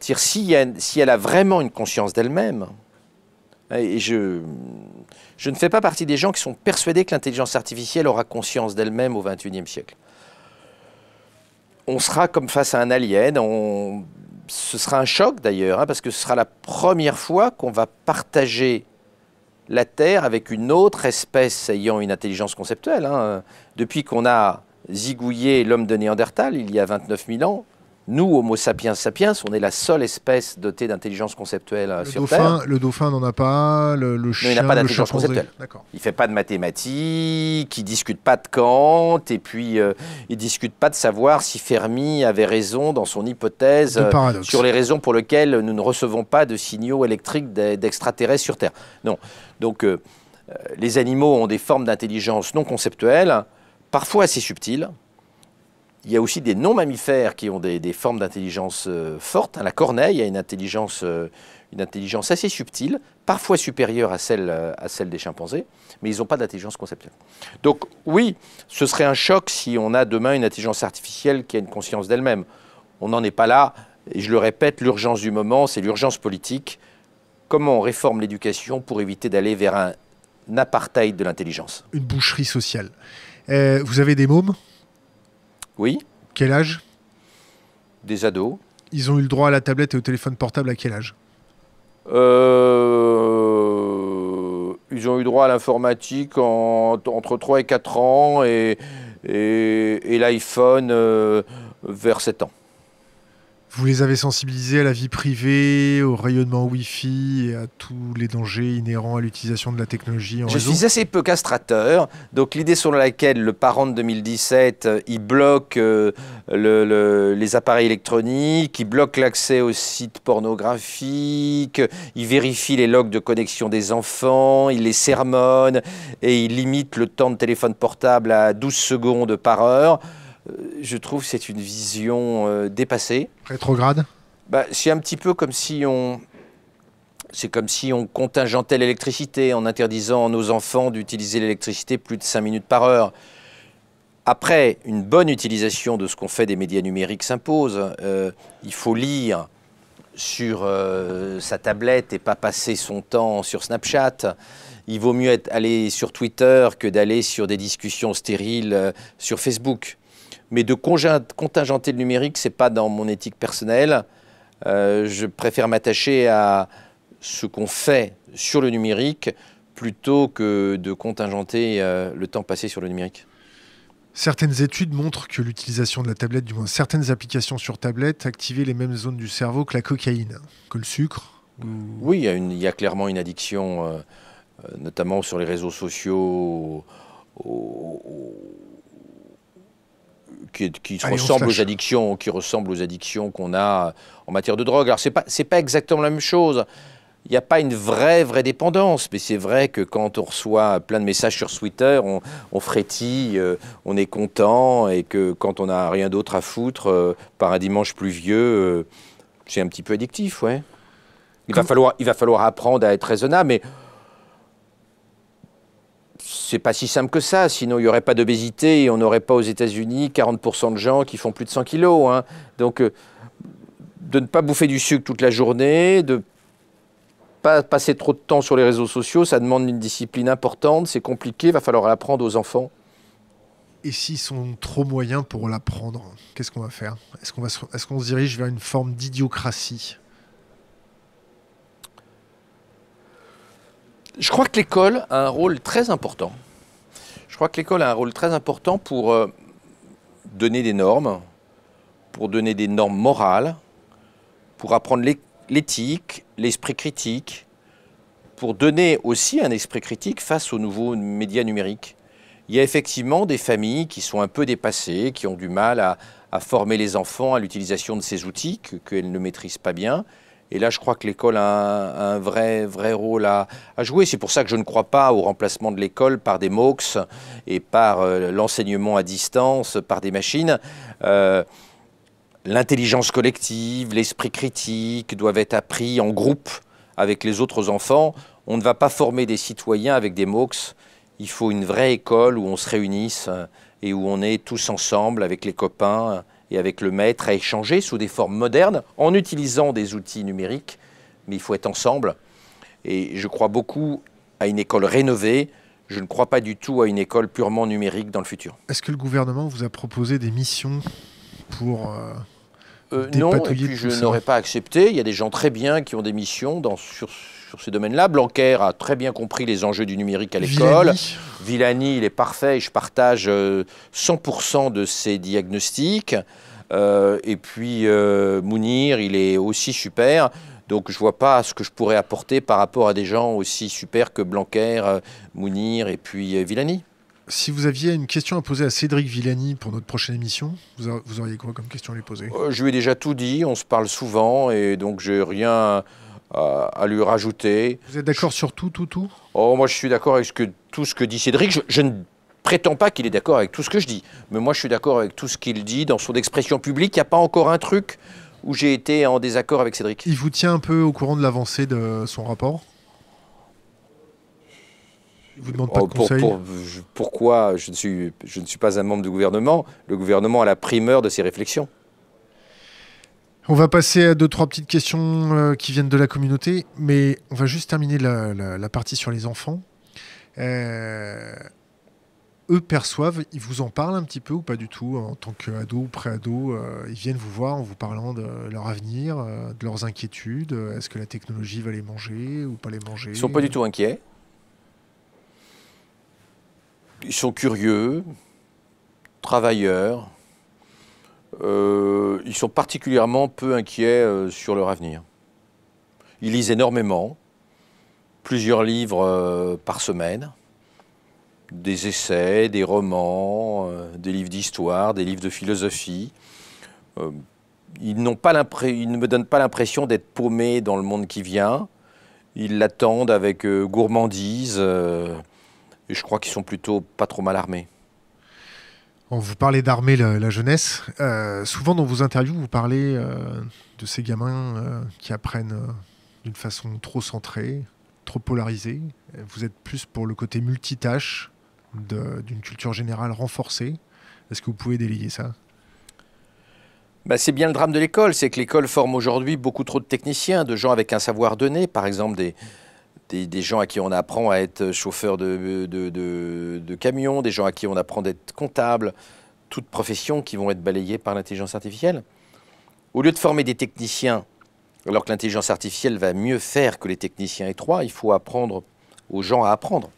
Si, si elle a vraiment une conscience d'elle-même, hein, et je, je, ne fais pas partie des gens qui sont persuadés que l'intelligence artificielle aura conscience d'elle-même au XXIe siècle. On sera comme face à un alien, on, ce sera un choc d'ailleurs, hein, parce que ce sera la première fois qu'on va partager la Terre avec une autre espèce ayant une intelligence conceptuelle. Hein. Depuis qu'on a zigouillé l'homme de Néandertal, il y a 29 000 ans, nous, Homo sapiens sapiens, on est la seule espèce dotée d'intelligence conceptuelle euh, le sur dauphin, Terre. Le dauphin n'en a pas, le, chien, non, il n'a pas d'intelligence conceptuelle. Il fait pas de mathématiques, il ne discute pas de Kant, et puis il euh, il discute pas de savoir si Fermi avait raison dans son hypothèse euh, sur les raisons pour lesquelles nous ne recevons pas de signaux électriques d'extraterrestres sur Terre. Non. Donc, les animaux ont des formes d'intelligence non conceptuelle parfois assez subtiles, il y a aussi des non-mammifères qui ont des, formes d'intelligence euh, forte. La corneille a une intelligence, euh, une intelligence assez subtile, parfois supérieure à celle, euh, à celle des chimpanzés, mais ils n'ont pas d'intelligence conceptuelle. Donc oui, ce serait un choc si on a demain une intelligence artificielle qui a une conscience d'elle-même. On n'en est pas là, et je le répète, l'urgence du moment, c'est l'urgence politique. Comment on réforme l'éducation pour éviter d'aller vers un apartheid de l'intelligence Une boucherie sociale. vous avez des mômes oui. Quel âge Des ados. Ils ont eu le droit à la tablette et au téléphone portable à quel âge euh, Ils ont eu droit à l'informatique entre 3 et 4 ans et, l'iPhone euh, vers 7 ans. Vous les avez sensibilisés à la vie privée, au rayonnement Wi-Fi et à tous les dangers inhérents à l'utilisation de la technologie en Je suis assez peu castrateur, donc l'idée sur laquelle le parent de 2017, euh, il bloque euh, les appareils électroniques, il bloque l'accès aux sites pornographiques, il vérifie les logs de connexion des enfants, il les sermonne et il limite le temps de téléphone portable à 12 secondes par heure. Euh, je trouve que c'est une vision euh, dépassée. Rétrograde bah, C'est un petit peu comme si on... C'est comme si on contingentait l'électricité en interdisant à nos enfants d'utiliser l'électricité plus de 5 minutes par heure. Après, une bonne utilisation de ce qu'on fait des médias numériques s'impose. Euh, il faut lire sur sa tablette et pas passer son temps sur Snapchat. Il vaut mieux aller sur Twitter que d'aller sur des discussions stériles sur Facebook. Mais de contingenter le numérique, ce n'est pas dans mon éthique personnelle. Euh, je préfère m'attacher à ce qu'on fait sur le numérique plutôt que de contingenter euh, le temps passé sur le numérique. Certaines études montrent que l'utilisation de la tablette, du moins certaines applications sur tablette, activaient les mêmes zones du cerveau que la cocaïne, que le sucre. Mmh. Oui, il y, a clairement une addiction, euh, notamment sur les réseaux sociaux, qui, qui ressemble aux addictions, qui ressemble aux addictions qu'on a euh, en matière de drogue. Alors c'est pas c'est pas exactement la même chose. Il n'y a pas une vraie, vraie dépendance, mais c'est vrai que quand on reçoit plein de messages sur Twitter, on, frétille, euh, on est content, et que quand on n'a rien d'autre à foutre, euh, par un dimanche pluvieux, c'est un petit peu addictif, ouais. Il, va falloir, il va falloir apprendre à être raisonnable, mais c'est pas si simple que ça, sinon il n'y aurait pas d'obésité et on n'aurait pas aux États-Unis 40% de gens qui font plus de 100 kilos. Hein. Donc euh, de ne pas bouffer du sucre toute la journée, de pas passer trop de temps sur les réseaux sociaux, ça demande une discipline importante, c'est compliqué, il va falloir l'apprendre aux enfants. Et s'ils sont trop moyens pour l'apprendre, qu'est-ce qu'on va faire Est-ce qu'on est-ce qu'on se dirige vers une forme d'idiocratie Je crois que l'école a un rôle très important. Je crois que l'école a un rôle très important pour euh, donner des normes, pour donner des normes morales, pour apprendre l'éthique, l'esprit critique, pour donner aussi un esprit critique face aux nouveaux médias numériques. Il y a effectivement des familles qui sont un peu dépassées, qui ont du mal à, former les enfants à l'utilisation de ces outils qu'elles ne maîtrisent pas bien. Et là, je crois que l'école a un, vrai, vrai rôle à, jouer. C'est pour ça que je ne crois pas au remplacement de l'école par des MOOCs et par euh, l'enseignement à distance, par des machines. Euh, l'intelligence collective, l'esprit critique doivent être appris en groupe avec les autres enfants. On ne va pas former des citoyens avec des MOOCs. Il faut une vraie école où on se réunisse euh, et où on est tous ensemble avec les copains et avec le maître à échanger sous des formes modernes en utilisant des outils numériques, mais il faut être ensemble. Et je crois beaucoup à une école rénovée. Je ne crois pas du tout à une école purement numérique dans le futur. Est-ce que le gouvernement vous a proposé des missions pour... Euh, euh, non, et puis je n'aurais pas accepté. Il y a des gens très bien qui ont des missions dans, sur, sur ces domaines-là. Blanquer a très bien compris les enjeux du numérique à l'école. Villani. il est parfait et je partage 100% euh, de ses diagnostics. Euh, et puis euh, Mounir, il est aussi super. Donc je ne vois pas ce que je pourrais apporter par rapport à des gens aussi super que Blanquer, euh, Mounir et puis Villani. Si vous aviez une question à poser à Cédric Villani pour notre prochaine émission, vous, auriez quoi comme question à lui poser Je lui ai déjà tout dit, on se parle souvent et donc j'ai rien à, lui rajouter. Vous êtes d'accord sur tout, tout, tout Oh, moi je suis d'accord avec tout ce que dit Cédric. Je, ne prétends pas qu'il est d'accord avec tout ce que je dis, mais moi je suis d'accord avec tout ce qu'il dit dans son expression publique. Il n'y a pas encore un truc où j'ai été en désaccord avec Cédric. Il vous tient un peu au courant de l'avancée de son rapport il vous demande pas de oh, Pourquoi je suis, je ne suis pas un membre du gouvernement Le gouvernement a la primeur de ses réflexions. On va passer à deux, trois petites questions euh, qui viennent de la communauté, mais on va juste terminer la, partie sur les enfants. Euh, eux perçoivent, ils vous en parlent un petit peu ou pas du tout en tant qu'ado ou pré-ado euh, Ils viennent vous voir en vous parlant de leur avenir, de leurs inquiétudes. Est-ce que la technologie va les manger ou pas les manger Ils sont pas du tout inquiets. Ils sont curieux, travailleurs euh, ils sont particulièrement peu inquiets euh, sur leur avenir. Ils lisent énormément, plusieurs livres euh, par semaine, des essais, des romans, des livres d'histoire, des livres de philosophie. ils, pas ne me donnent pas l'impression d'être paumés dans le monde qui vient. Ils l'attendent avec gourmandise. et je crois qu'ils sont plutôt pas trop mal armés. On vous parlez d'armer la, jeunesse. Euh, souvent dans vos interviews, vous parlez euh, de ces gamins euh, qui apprennent d'une façon trop centrée, trop polarisée. Vous êtes plus pour le côté multitâche d'une culture générale renforcée. Est-ce que vous pouvez délier ça bah, c'est bien le drame de l'école, c'est que l'école forme aujourd'hui beaucoup trop de techniciens, de gens avec un savoir donné, par exemple des, des, gens à qui on apprend à être chauffeur de, de, camion, des gens à qui on apprend d'être comptable, toutes professions qui vont être balayées par l'intelligence artificielle. Au lieu de former des techniciens, alors que l'intelligence artificielle va mieux faire que les techniciens étroits, il faut apprendre aux gens à apprendre.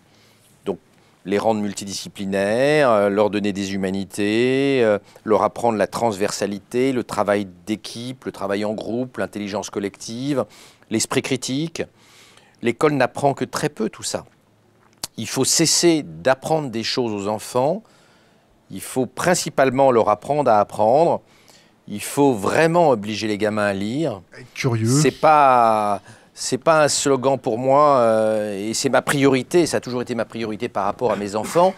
Donc les rendre multidisciplinaires, euh, leur donner des humanités, euh, leur apprendre la transversalité, le travail d'équipe, le travail en groupe, l'intelligence collective, l'esprit critique. L'école n'apprend que très peu tout ça. Il faut cesser d'apprendre des choses aux enfants. Il faut principalement leur apprendre à apprendre. Il faut vraiment obliger les gamins à lire. curieux. C'est pas c'est pas un slogan pour moi euh, et c'est ma priorité. Ça a toujours été ma priorité par rapport à mes enfants.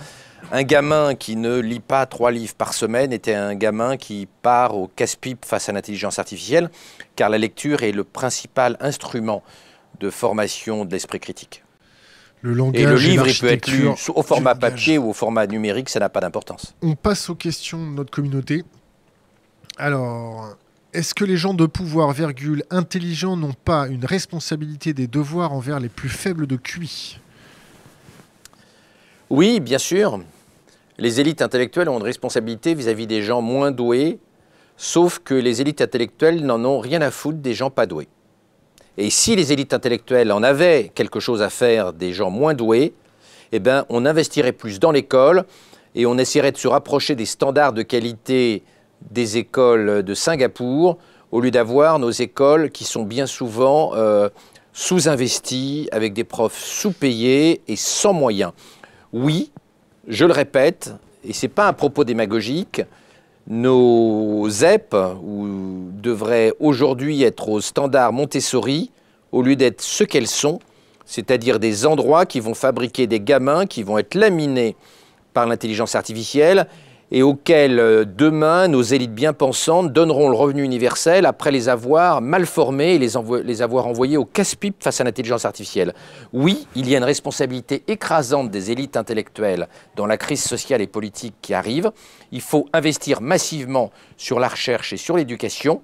Un gamin qui ne lit pas trois livres par semaine était un gamin qui part au casse-pipe face à l'intelligence artificielle, car la lecture est le principal instrument de formation de l'esprit critique. Le langage et le livre, il peut être lu au format papier ou au format numérique, ça n'a pas d'importance. On passe aux questions de notre communauté. Alors, est-ce que les gens de pouvoir, virgule, intelligents n'ont pas une responsabilité des devoirs envers les plus faibles de QI Oui, bien sûr. Les élites intellectuelles ont une responsabilité vis à -vis des gens moins doués, sauf que les élites intellectuelles n'en ont rien à foutre des gens pas doués. Et si les élites intellectuelles en avaient quelque chose à faire des gens moins doués, eh ben, on investirait plus dans l'école et on essaierait de se rapprocher des standards de qualité des écoles de Singapour au lieu d'avoir nos écoles qui sont bien souvent euh, sous-investies, avec des profs sous-payés et sans moyens. Oui, je le répète, et ce n'est pas un propos démagogique, nos ZEP devraient aujourd'hui être au standard Montessori au lieu d'être ce qu'elles sont, c'est-à-dire des endroits qui vont fabriquer des gamins qui vont être laminés par l'intelligence artificielle et auxquels euh, demain nos élites bien pensantes donneront le revenu universel après les avoir mal formés et les, avoir envoyés au casse-pipe face à l'intelligence artificielle. Oui, il y a une responsabilité écrasante des élites intellectuelles dans la crise sociale et politique qui arrive. Il faut investir massivement sur la recherche et sur l'éducation,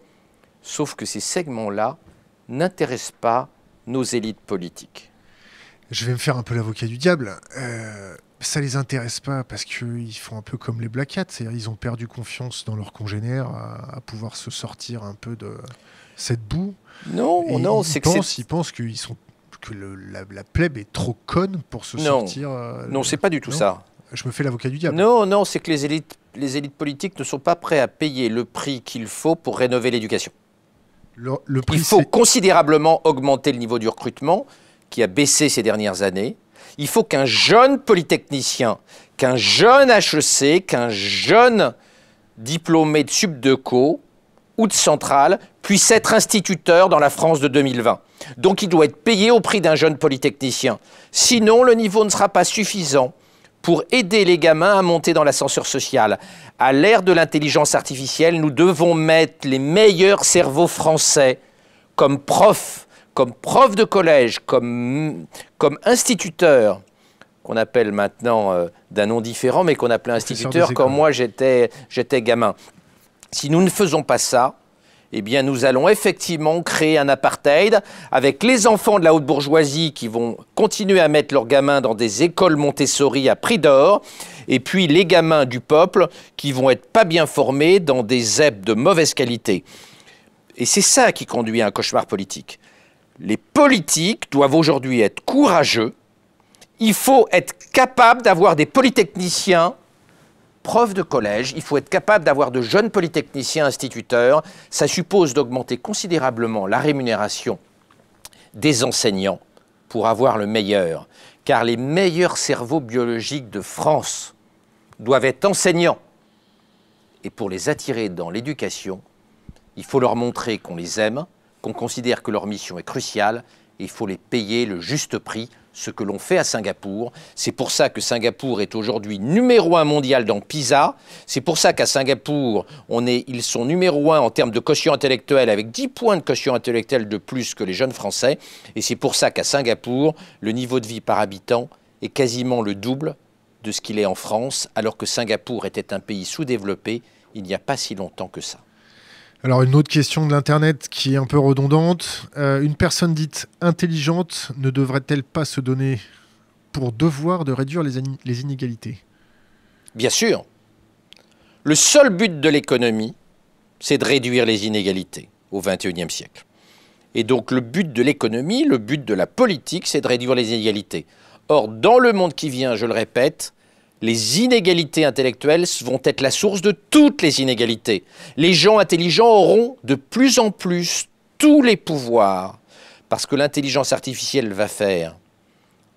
sauf que ces segments-là n'intéressent pas nos élites politiques. Je vais me faire un peu l'avocat du diable. Euh, ça les intéresse pas parce qu'ils font un peu comme les Black Hats, c'est-à-dire ils ont perdu confiance dans leurs congénères à, pouvoir se sortir un peu de cette boue. Non, non, c'est que ils pensent qu'ils sont que la, plèbe est trop conne pour se sortir. Non, euh, non, c'est pas du tout ça. Je me fais l'avocat du diable. Non, non, c'est que les élites, les élites politiques ne sont pas prêts à payer le prix qu'il faut pour rénover l'éducation. prix, Il faut considérablement augmenter le niveau du recrutement qui a baissé ces dernières années il faut qu'un jeune polytechnicien, qu'un jeune HEC, qu'un jeune diplômé de Subdeco ou de Centrale puisse être instituteur dans la France de 2020. Donc il doit être payé au prix d'un jeune polytechnicien. Sinon, le niveau ne sera pas suffisant pour aider les gamins à monter dans l'ascenseur social. À l'ère de l'intelligence artificielle, nous devons mettre les meilleurs cerveaux français comme profs comme prof de collège, comme, instituteur, qu'on appelle maintenant euh, d'un nom différent, mais qu'on appelait instituteur quand moi j'étais gamin. Si nous ne faisons pas ça, eh bien nous allons effectivement créer un apartheid avec les enfants de la haute bourgeoisie qui vont continuer à mettre leurs gamins dans des écoles Montessori à prix d'or, et puis les gamins du peuple qui vont être pas bien formés dans des ZEP de mauvaise qualité. Et c'est ça qui conduit à un cauchemar politique les politiques doivent aujourd'hui être courageux. Il faut être capable d'avoir des polytechniciens profs de collège, il faut être capable d'avoir de jeunes polytechniciens instituteurs. Ça suppose d'augmenter considérablement la rémunération des enseignants pour avoir le meilleur. Car les meilleurs cerveaux biologiques de France doivent être enseignants. Et pour les attirer dans l'éducation, il faut leur montrer qu'on les aime, qu'on considère que leur mission est cruciale et il faut les payer le juste prix, ce que l'on fait à Singapour. C'est pour ça que Singapour est aujourd'hui numéro un mondial dans PISA. C'est pour ça qu'à Singapour, ils sont numéro un en termes de quotient intellectuelle, avec 10 points de quotient intellectuelle de plus que les jeunes Français. Et c'est pour ça qu'à Singapour, le niveau de vie par habitant est quasiment le double de ce qu'il est en France, alors que Singapour était un pays sous-développé il n'y a pas si longtemps que ça. Alors une autre question de l'Internet qui est un peu redondante. Euh, une personne dite intelligente ne devrait-elle pas se donner pour devoir de réduire les, les inégalités Bien sûr. Le seul but de l'économie, c'est de réduire les inégalités au XXIe siècle. Et donc le but de l'économie, le but de la politique, c'est de réduire les inégalités. Or, dans le monde qui vient, je le répète, les inégalités intellectuelles vont être la source de toutes les inégalités. Les gens intelligents auront de plus en plus tous les pouvoirs, parce que l'intelligence artificielle va faire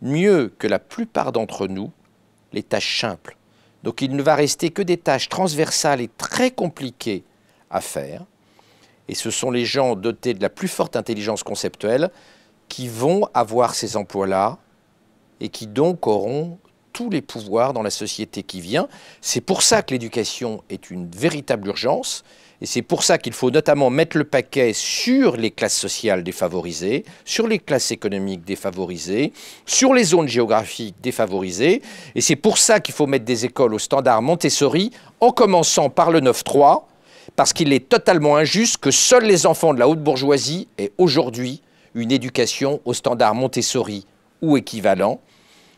mieux que la plupart d'entre nous les tâches simples. Donc il ne va rester que des tâches transversales et très compliquées à faire. Et ce sont les gens dotés de la plus forte intelligence conceptuelle qui vont avoir ces emplois-là et qui donc auront tous les pouvoirs dans la société qui vient. C'est pour ça que l'éducation est une véritable urgence. Et c'est pour ça qu'il faut notamment mettre le paquet sur les classes sociales défavorisées, sur les classes économiques défavorisées, sur les zones géographiques défavorisées. Et c'est pour ça qu'il faut mettre des écoles au standard Montessori, en commençant par le 9-3, parce qu'il est totalement injuste que seuls les enfants de la haute bourgeoisie aient aujourd'hui une éducation au standard Montessori ou équivalent,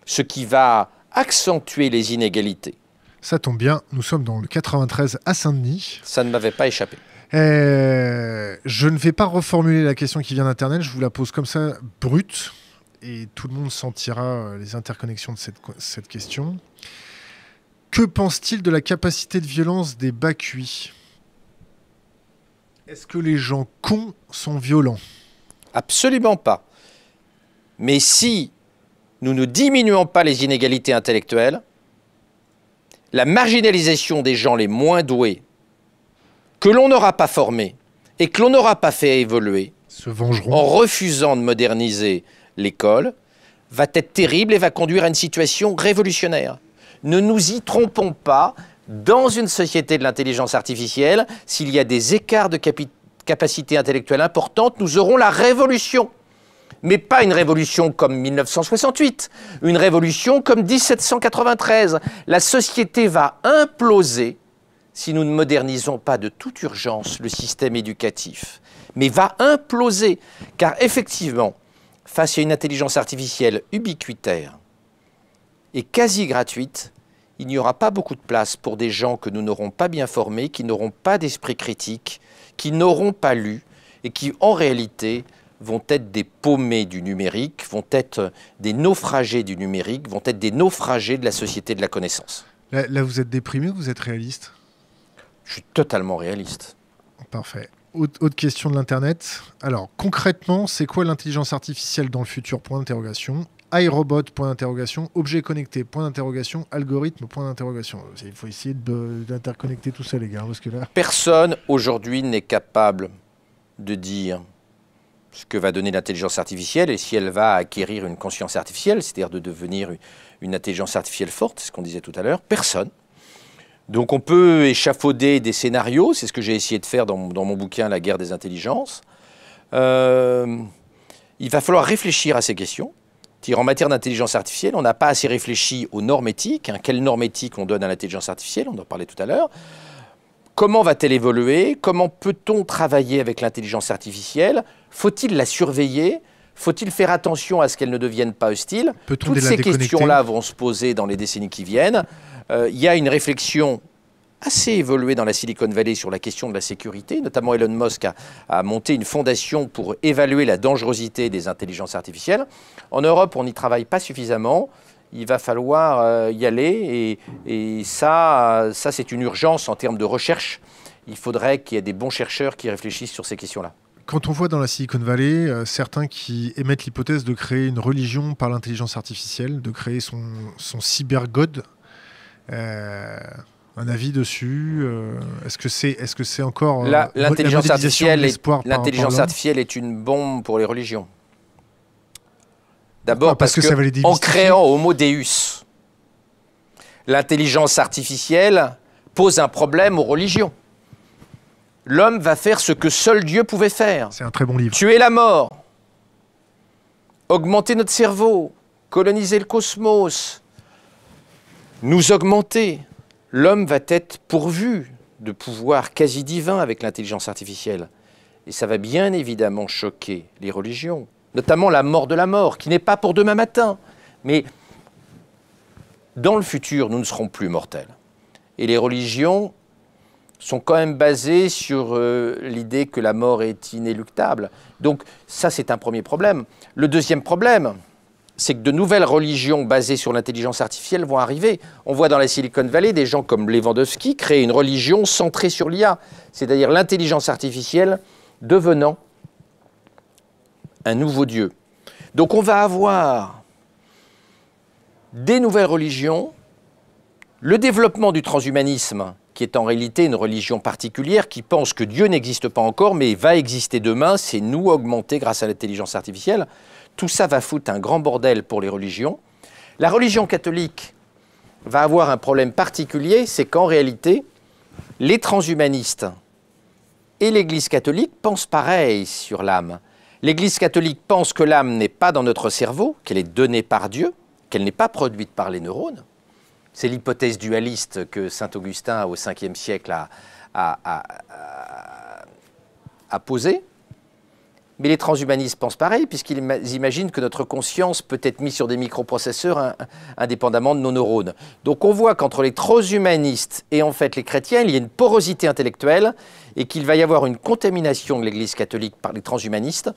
ce qui va accentuer les inégalités. Ça tombe bien, nous sommes dans le 93 à Saint-Denis. Ça ne m'avait pas échappé. Euh, je ne vais pas reformuler la question qui vient d'Internet, je vous la pose comme ça, brute, et tout le monde sentira euh, les interconnexions de cette, question. Que pense-t-il de la capacité de violence des bas cuits Est-ce que les gens cons sont violents Absolument pas. Mais si nous ne diminuons pas les inégalités intellectuelles, la marginalisation des gens les moins doués, que l'on n'aura pas formés et que l'on n'aura pas fait évoluer, en refusant de moderniser l'école, va être terrible et va conduire à une situation révolutionnaire. Ne nous y trompons pas, dans une société de l'intelligence artificielle, s'il y a des écarts de capacité intellectuelle importantes, nous aurons la révolution mais pas une révolution comme 1968, une révolution comme 1793. La société va imploser si nous ne modernisons pas de toute urgence le système éducatif, mais va imploser, car effectivement, face à une intelligence artificielle ubiquitaire et quasi gratuite, il n'y aura pas beaucoup de place pour des gens que nous n'aurons pas bien formés, qui n'auront pas d'esprit critique, qui n'auront pas lu et qui, en réalité, vont être des paumés du numérique, vont être des naufragés du numérique, vont être des naufragés de la société de la connaissance. Là, vous êtes déprimé ou vous êtes réaliste Je suis totalement réaliste. Parfait. Autre, question de l'Internet. Alors, concrètement, c'est quoi l'intelligence artificielle dans le futur Point d'interrogation. iRobot, point d'interrogation. Objet connecté, point d'interrogation. Algorithme, point d'interrogation. Euh, il faut essayer d'interconnecter tout ça, les gars, parce que Personne aujourd'hui n'est capable de dire ce que va donner l'intelligence artificielle et si elle va acquérir une conscience artificielle, c'est-à-dire de devenir une intelligence artificielle forte, c'est ce qu'on disait tout à l'heure, personne. Donc on peut échafauder des scénarios, c'est ce que j'ai essayé de faire dans, mon bouquin La guerre des intelligences. Euh, il va falloir réfléchir à ces questions. En matière d'intelligence artificielle, on n'a pas assez réfléchi aux normes éthiques. Hein. quelles normes éthiques on donne à l'intelligence artificielle On en parlait tout à l'heure. Comment va-t-elle évoluer Comment peut-on travailler avec l'intelligence artificielle Faut-il la surveiller Faut-il faire attention à ce qu'elle ne devienne pas hostile Toutes ces questions-là vont se poser dans les décennies qui viennent. Euh, il y a une réflexion assez évoluée dans la Silicon Valley sur la question de la sécurité. Notamment, Elon Musk a, monté une fondation pour évaluer la dangerosité des intelligences artificielles. En Europe, on n'y travaille pas suffisamment il va falloir euh, y aller. Et, ça, ça c'est une urgence en termes de recherche. Il faudrait qu'il y ait des bons chercheurs qui réfléchissent sur ces questions-là. Quand on voit dans la Silicon Valley euh, certains qui émettent l'hypothèse de créer une religion par l'intelligence artificielle, de créer son, son cyber euh, un avis dessus Est-ce que c'est est -ce c'est encore. L'intelligence artificielle, artificielle est une bombe pour les religions. D'abord parce, que, en créant Homo Deus, l'intelligence artificielle pose un problème aux religions. L'homme va faire ce que seul Dieu pouvait faire. C'est un très bon livre. Tuer la mort, augmenter notre cerveau, coloniser le cosmos, nous augmenter. L'homme va être pourvu de pouvoirs quasi divins avec l'intelligence artificielle. Et ça va bien évidemment choquer les religions notamment la mort de la mort, qui n'est pas pour demain matin, mais dans le futur, nous ne serons plus mortels. Et les religions sont quand même basées sur euh, l'idée que la mort est inéluctable. Donc ça, c'est un premier problème. Le deuxième problème, c'est que de nouvelles religions basées sur l'intelligence artificielle vont arriver. On voit dans la Silicon Valley des gens comme Lewandowski créer une religion centrée sur l'IA, c'est-à-dire l'intelligence artificielle devenant un nouveau Dieu. Donc on va avoir des nouvelles religions, le développement du transhumanisme, qui est en réalité une religion particulière qui pense que Dieu n'existe pas encore, mais va exister demain, c'est nous augmenter grâce à l'intelligence artificielle. Tout ça va foutre un grand bordel pour les religions. La religion catholique va avoir un problème particulier, c'est qu'en réalité, les transhumanistes et l'Église catholique pensent pareil sur l'âme. L'Église catholique pense que l'âme n'est pas dans notre cerveau, qu'elle est donnée par Dieu, qu'elle n'est pas produite par les neurones. C'est l'hypothèse dualiste que saint Augustin, au Ve siècle, a posée. Mais les transhumanistes pensent pareil, puisqu'ils imaginent que notre conscience peut être mise sur des microprocesseurs indépendamment de nos neurones. Donc on voit qu'entre les transhumanistes et en fait les chrétiens, il y a une porosité intellectuelle et qu'il va y avoir une contamination de l'Église catholique par les transhumanistes.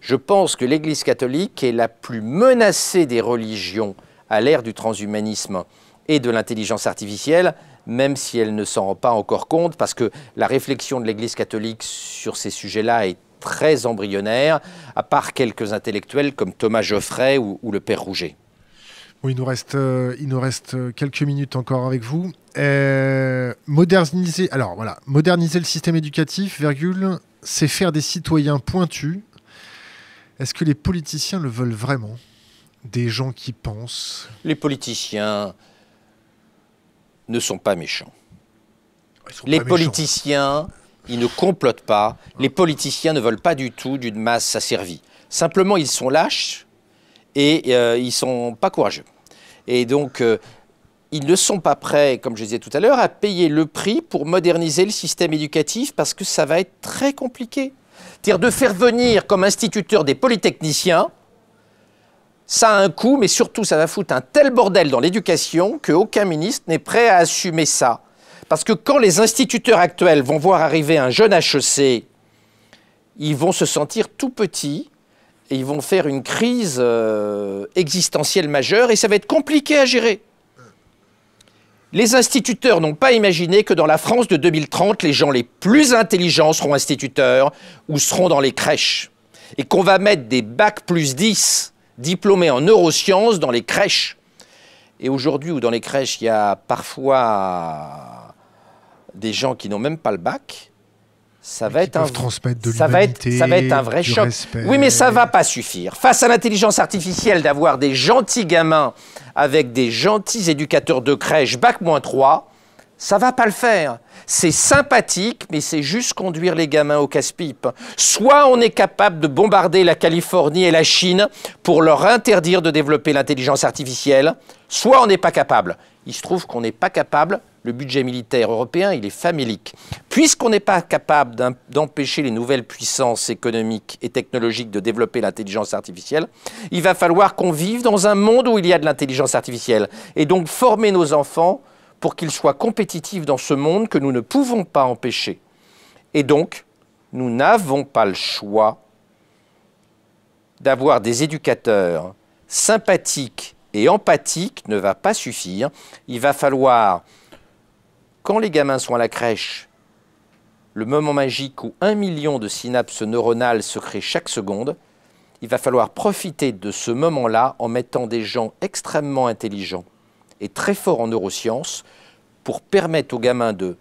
Je pense que l'Église catholique est la plus menacée des religions à l'ère du transhumanisme et de l'intelligence artificielle, même si elle ne s'en rend pas encore compte, parce que la réflexion de l'Église catholique sur ces sujets-là est très embryonnaire, à part quelques intellectuels comme Thomas Geoffrey ou, le père Rouget. il, nous reste, euh, il nous reste euh, quelques minutes encore avec vous. Euh, moderniser, alors voilà, moderniser le système éducatif, c'est faire des citoyens pointus. Est-ce que les politiciens le veulent vraiment Des gens qui pensent Les politiciens ne sont pas méchants. les politiciens ils ne complotent pas. Les politiciens ne veulent pas du tout d'une masse asservie. Simplement, ils sont lâches et euh, ils ne sont pas courageux. Et donc, euh, ils ne sont pas prêts, comme je disais tout à l'heure, à payer le prix pour moderniser le système éducatif parce que ça va être très compliqué. C'est-à-dire de faire venir comme instituteur des polytechniciens, ça a un coût, mais surtout ça va foutre un tel bordel dans l'éducation qu'aucun ministre n'est prêt à assumer ça. Parce que quand les instituteurs actuels vont voir arriver un jeune HEC, ils vont se sentir tout petits et ils vont faire une crise euh, existentielle majeure et ça va être compliqué à gérer. Les instituteurs n'ont pas imaginé que dans la France de 2030, les gens les plus intelligents seront instituteurs ou seront dans les crèches. Et qu'on va mettre des bacs plus 10 diplômés en neurosciences dans les crèches. Et aujourd'hui, où dans les crèches, il y a parfois des gens qui n'ont même pas le bac, ça va être un ça va ça va être un vrai choc. Oui, mais ça va pas suffire. Face à l'intelligence artificielle d'avoir des gentils gamins avec des gentils éducateurs de crèche bac moins 3, ça va pas le faire. C'est sympathique, mais c'est juste conduire les gamins au casse-pipe. Soit on est capable de bombarder la Californie et la Chine pour leur interdire de développer l'intelligence artificielle, soit on n'est pas capable. Il se trouve qu'on n'est pas capable le budget militaire européen, il est famélique. Puisqu'on n'est pas capable d'empêcher les nouvelles puissances économiques et technologiques de développer l'intelligence artificielle, il va falloir qu'on vive dans un monde où il y a de l'intelligence artificielle. Et donc former nos enfants pour qu'ils soient compétitifs dans ce monde que nous ne pouvons pas empêcher. Et donc, nous n'avons pas le choix d'avoir des éducateurs sympathiques et empathiques ne va pas suffire. Il va falloir quand les gamins sont à la crèche, le moment magique où un million de synapses neuronales se créent chaque seconde, il va falloir profiter de ce moment-là en mettant des gens extrêmement intelligents et très forts en neurosciences pour permettre aux gamins de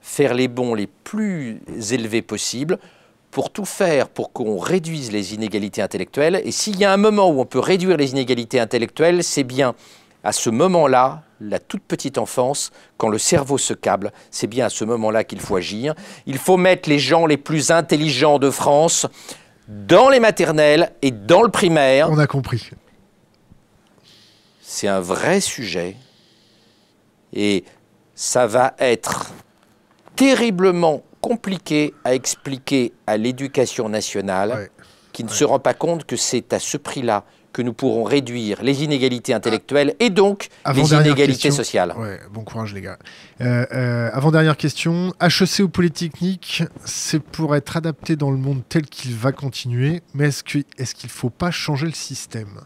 faire les bons les plus élevés possibles, pour tout faire pour qu'on réduise les inégalités intellectuelles. Et s'il y a un moment où on peut réduire les inégalités intellectuelles, c'est bien à ce moment-là, la toute petite enfance, quand le cerveau se câble, c'est bien à ce moment-là qu'il faut agir. Il faut mettre les gens les plus intelligents de France dans les maternelles et dans le primaire. On a compris. C'est un vrai sujet. Et ça va être terriblement compliqué à expliquer à l'éducation nationale qui ne se rend pas compte que c'est à ce prix-là que nous pourrons réduire les inégalités intellectuelles et donc les inégalités sociales. bon courage les gars. Euh, euh, avant dernière question, HEC ou Polytechnique, c'est pour être adapté dans le monde tel qu'il va continuer, mais est-ce qu'il est ne faut pas changer le système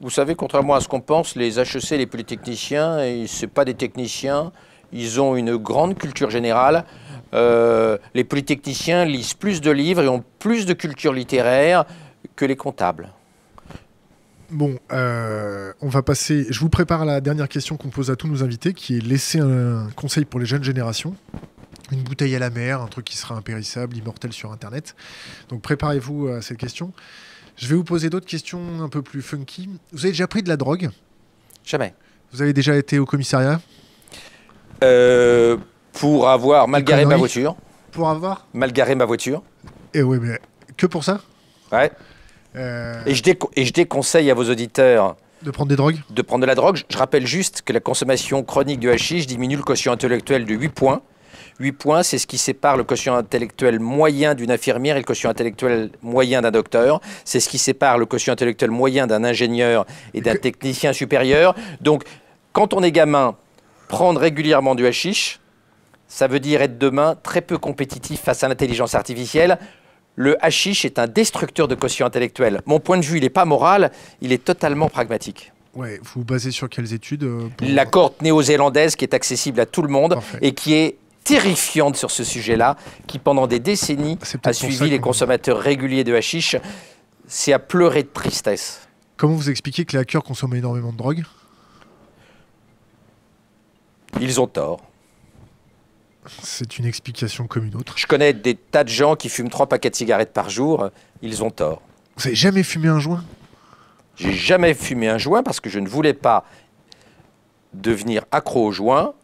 Vous savez, contrairement à ce qu'on pense, les HEC, les polytechniciens, ce pas des techniciens, ils ont une grande culture générale. Euh, les polytechniciens lisent plus de livres et ont plus de culture littéraire que les comptables. Bon, euh, on va passer. Je vous prépare la dernière question qu'on pose à tous nos invités, qui est laisser un conseil pour les jeunes générations. Une bouteille à la mer, un truc qui sera impérissable, immortel sur Internet. Donc préparez-vous à cette question. Je vais vous poser d'autres questions un peu plus funky. Vous avez déjà pris de la drogue Jamais. Vous avez déjà été au commissariat euh, Pour avoir mal garé ma voiture. Pour avoir Mal garé ma voiture. Et eh oui, mais que pour ça Ouais. Euh, et, je déconseille à vos auditeurs de prendre des drogues De prendre de la drogue. Je rappelle juste que la consommation chronique du hashish diminue le quotient intellectuel de 8 points. 8 points, c'est ce qui sépare le quotient intellectuel moyen d'une infirmière et le quotient intellectuel moyen d'un docteur. C'est ce qui sépare le quotient intellectuel moyen d'un ingénieur et d'un technicien supérieur. Donc, quand on est gamin, prendre régulièrement du hashish, ça veut dire être demain très peu compétitif face à l'intelligence artificielle le hashish est un destructeur de caution intellectuel. Mon point de vue, il n'est pas moral, il est totalement pragmatique. Ouais, vous vous basez sur quelles études euh, La corte néo-zélandaise qui est accessible à tout le monde et qui est terrifiante sur ce sujet-là, qui pendant des décennies a suivi les consommateurs réguliers de hashish. C'est à pleurer de tristesse. Comment vous expliquez que les hackers consomment énormément de drogue Ils ont tort. C'est une explication comme une autre. Je connais des tas de gens qui fument trois paquets de cigarettes par jour. Ils ont tort. Vous n'avez jamais fumé un joint J'ai jamais fumé un joint parce que je ne voulais pas devenir accro au joint.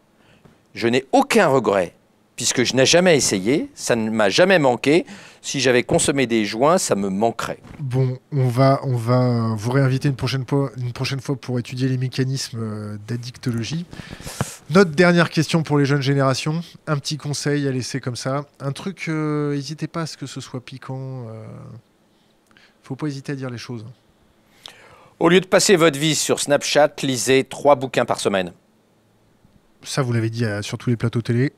Je n'ai aucun regret puisque je n'ai jamais essayé, ça ne m'a jamais manqué. Si j'avais consommé des joints, ça me manquerait. Bon, on va, on va vous réinviter une prochaine, fois, une prochaine fois pour étudier les mécanismes euh, d'addictologie. Notre dernière question pour les jeunes générations, un petit conseil à laisser comme ça, un truc, n'hésitez euh, pas à ce que ce soit piquant, euh. faut pas hésiter à dire les choses. Au lieu de passer votre vie sur Snapchat, lisez trois bouquins par semaine. Ça, vous l'avez dit sur tous les plateaux télé.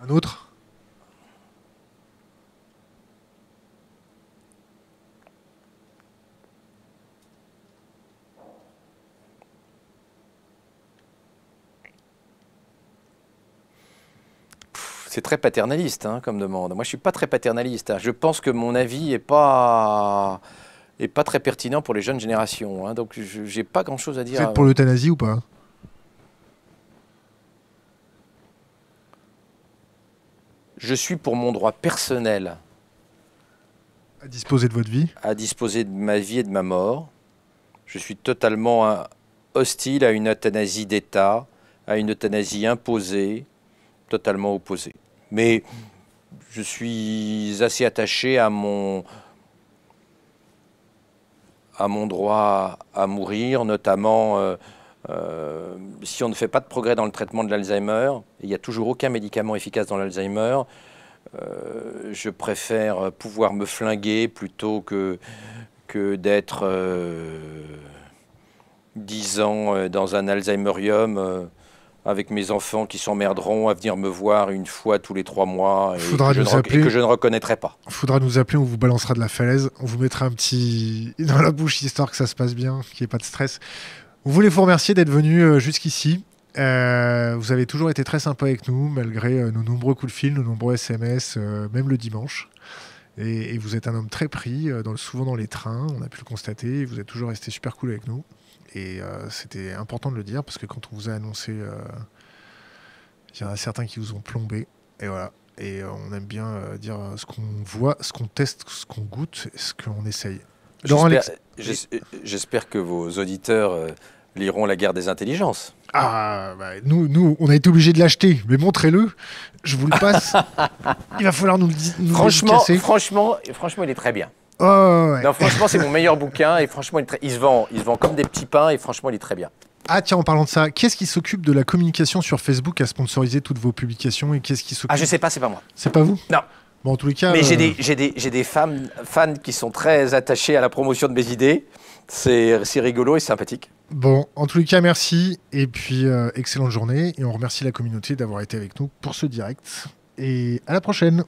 Un autre c'est très paternaliste hein, comme demande. Moi, je suis pas très paternaliste. Hein. Je pense que mon avis est pas est pas très pertinent pour les jeunes générations. Hein. Donc, je n'ai pas grand-chose à dire. Vous pour l'euthanasie ou pas je suis pour mon droit personnel. À disposer de votre vie À disposer de ma vie et de ma mort. Je suis totalement hein, hostile à une euthanasie d'État, à une euthanasie imposée, totalement opposée. Mais je suis assez attaché à mon, à mon droit à mourir, notamment. Euh, euh, si on ne fait pas de progrès dans le traitement de l'Alzheimer, il n'y a toujours aucun médicament efficace dans l'Alzheimer, euh, je préfère pouvoir me flinguer plutôt que, que d'être 10 euh, ans dans un Alzheimerium avec mes enfants qui s'emmerderont à venir me voir une fois tous les trois mois et, que, je que, je ne reconnaîtrai pas. Faudra nous appeler, on vous balancera de la falaise, on vous mettra un petit dans la bouche histoire que ça se passe bien, qu'il n'y ait pas de stress. On voulait vous remercier d'être venu euh, jusqu'ici. Euh, vous avez toujours été très sympa avec nous, malgré euh, nos nombreux coups de fil, nos nombreux SMS, même le dimanche. Et, vous êtes un homme très pris, souvent dans les trains, on a pu le constater. Vous êtes toujours resté super cool avec nous. Et c'était important de le dire, parce que quand on vous a annoncé, il y en a certains qui vous ont plombé. Et voilà. Et on aime bien dire ce qu'on voit, ce qu'on teste, ce qu'on goûte, ce qu'on essaye. J'espère que vos auditeurs euh, liront La guerre des intelligences. Ah, bah, nous, nous, on a été obligés de l'acheter, mais montrez-le. Je vous le passe. il va falloir nous le dire. franchement, franchement, franchement, il est très bien. Oh, ouais. non, franchement, c'est mon meilleur bouquin et franchement, il, se vend, il se vend comme des petits pains et franchement, il est très bien. Ah tiens, en parlant de ça, qu'est-ce qui s'occupe de la communication sur Facebook à sponsoriser toutes vos publications et qu'est-ce qui s'occupe Ah, je sais pas, c'est pas moi. C'est pas vous Non tous Mais j'ai euh, des, femmes, fans qui sont très attachés à la promotion de mes idées. C'est rigolo et sympathique. Bon, en tous les cas, merci. Et puis, euh, excellente journée. Et on remercie la communauté d'avoir été avec nous pour ce direct. Et à la prochaine.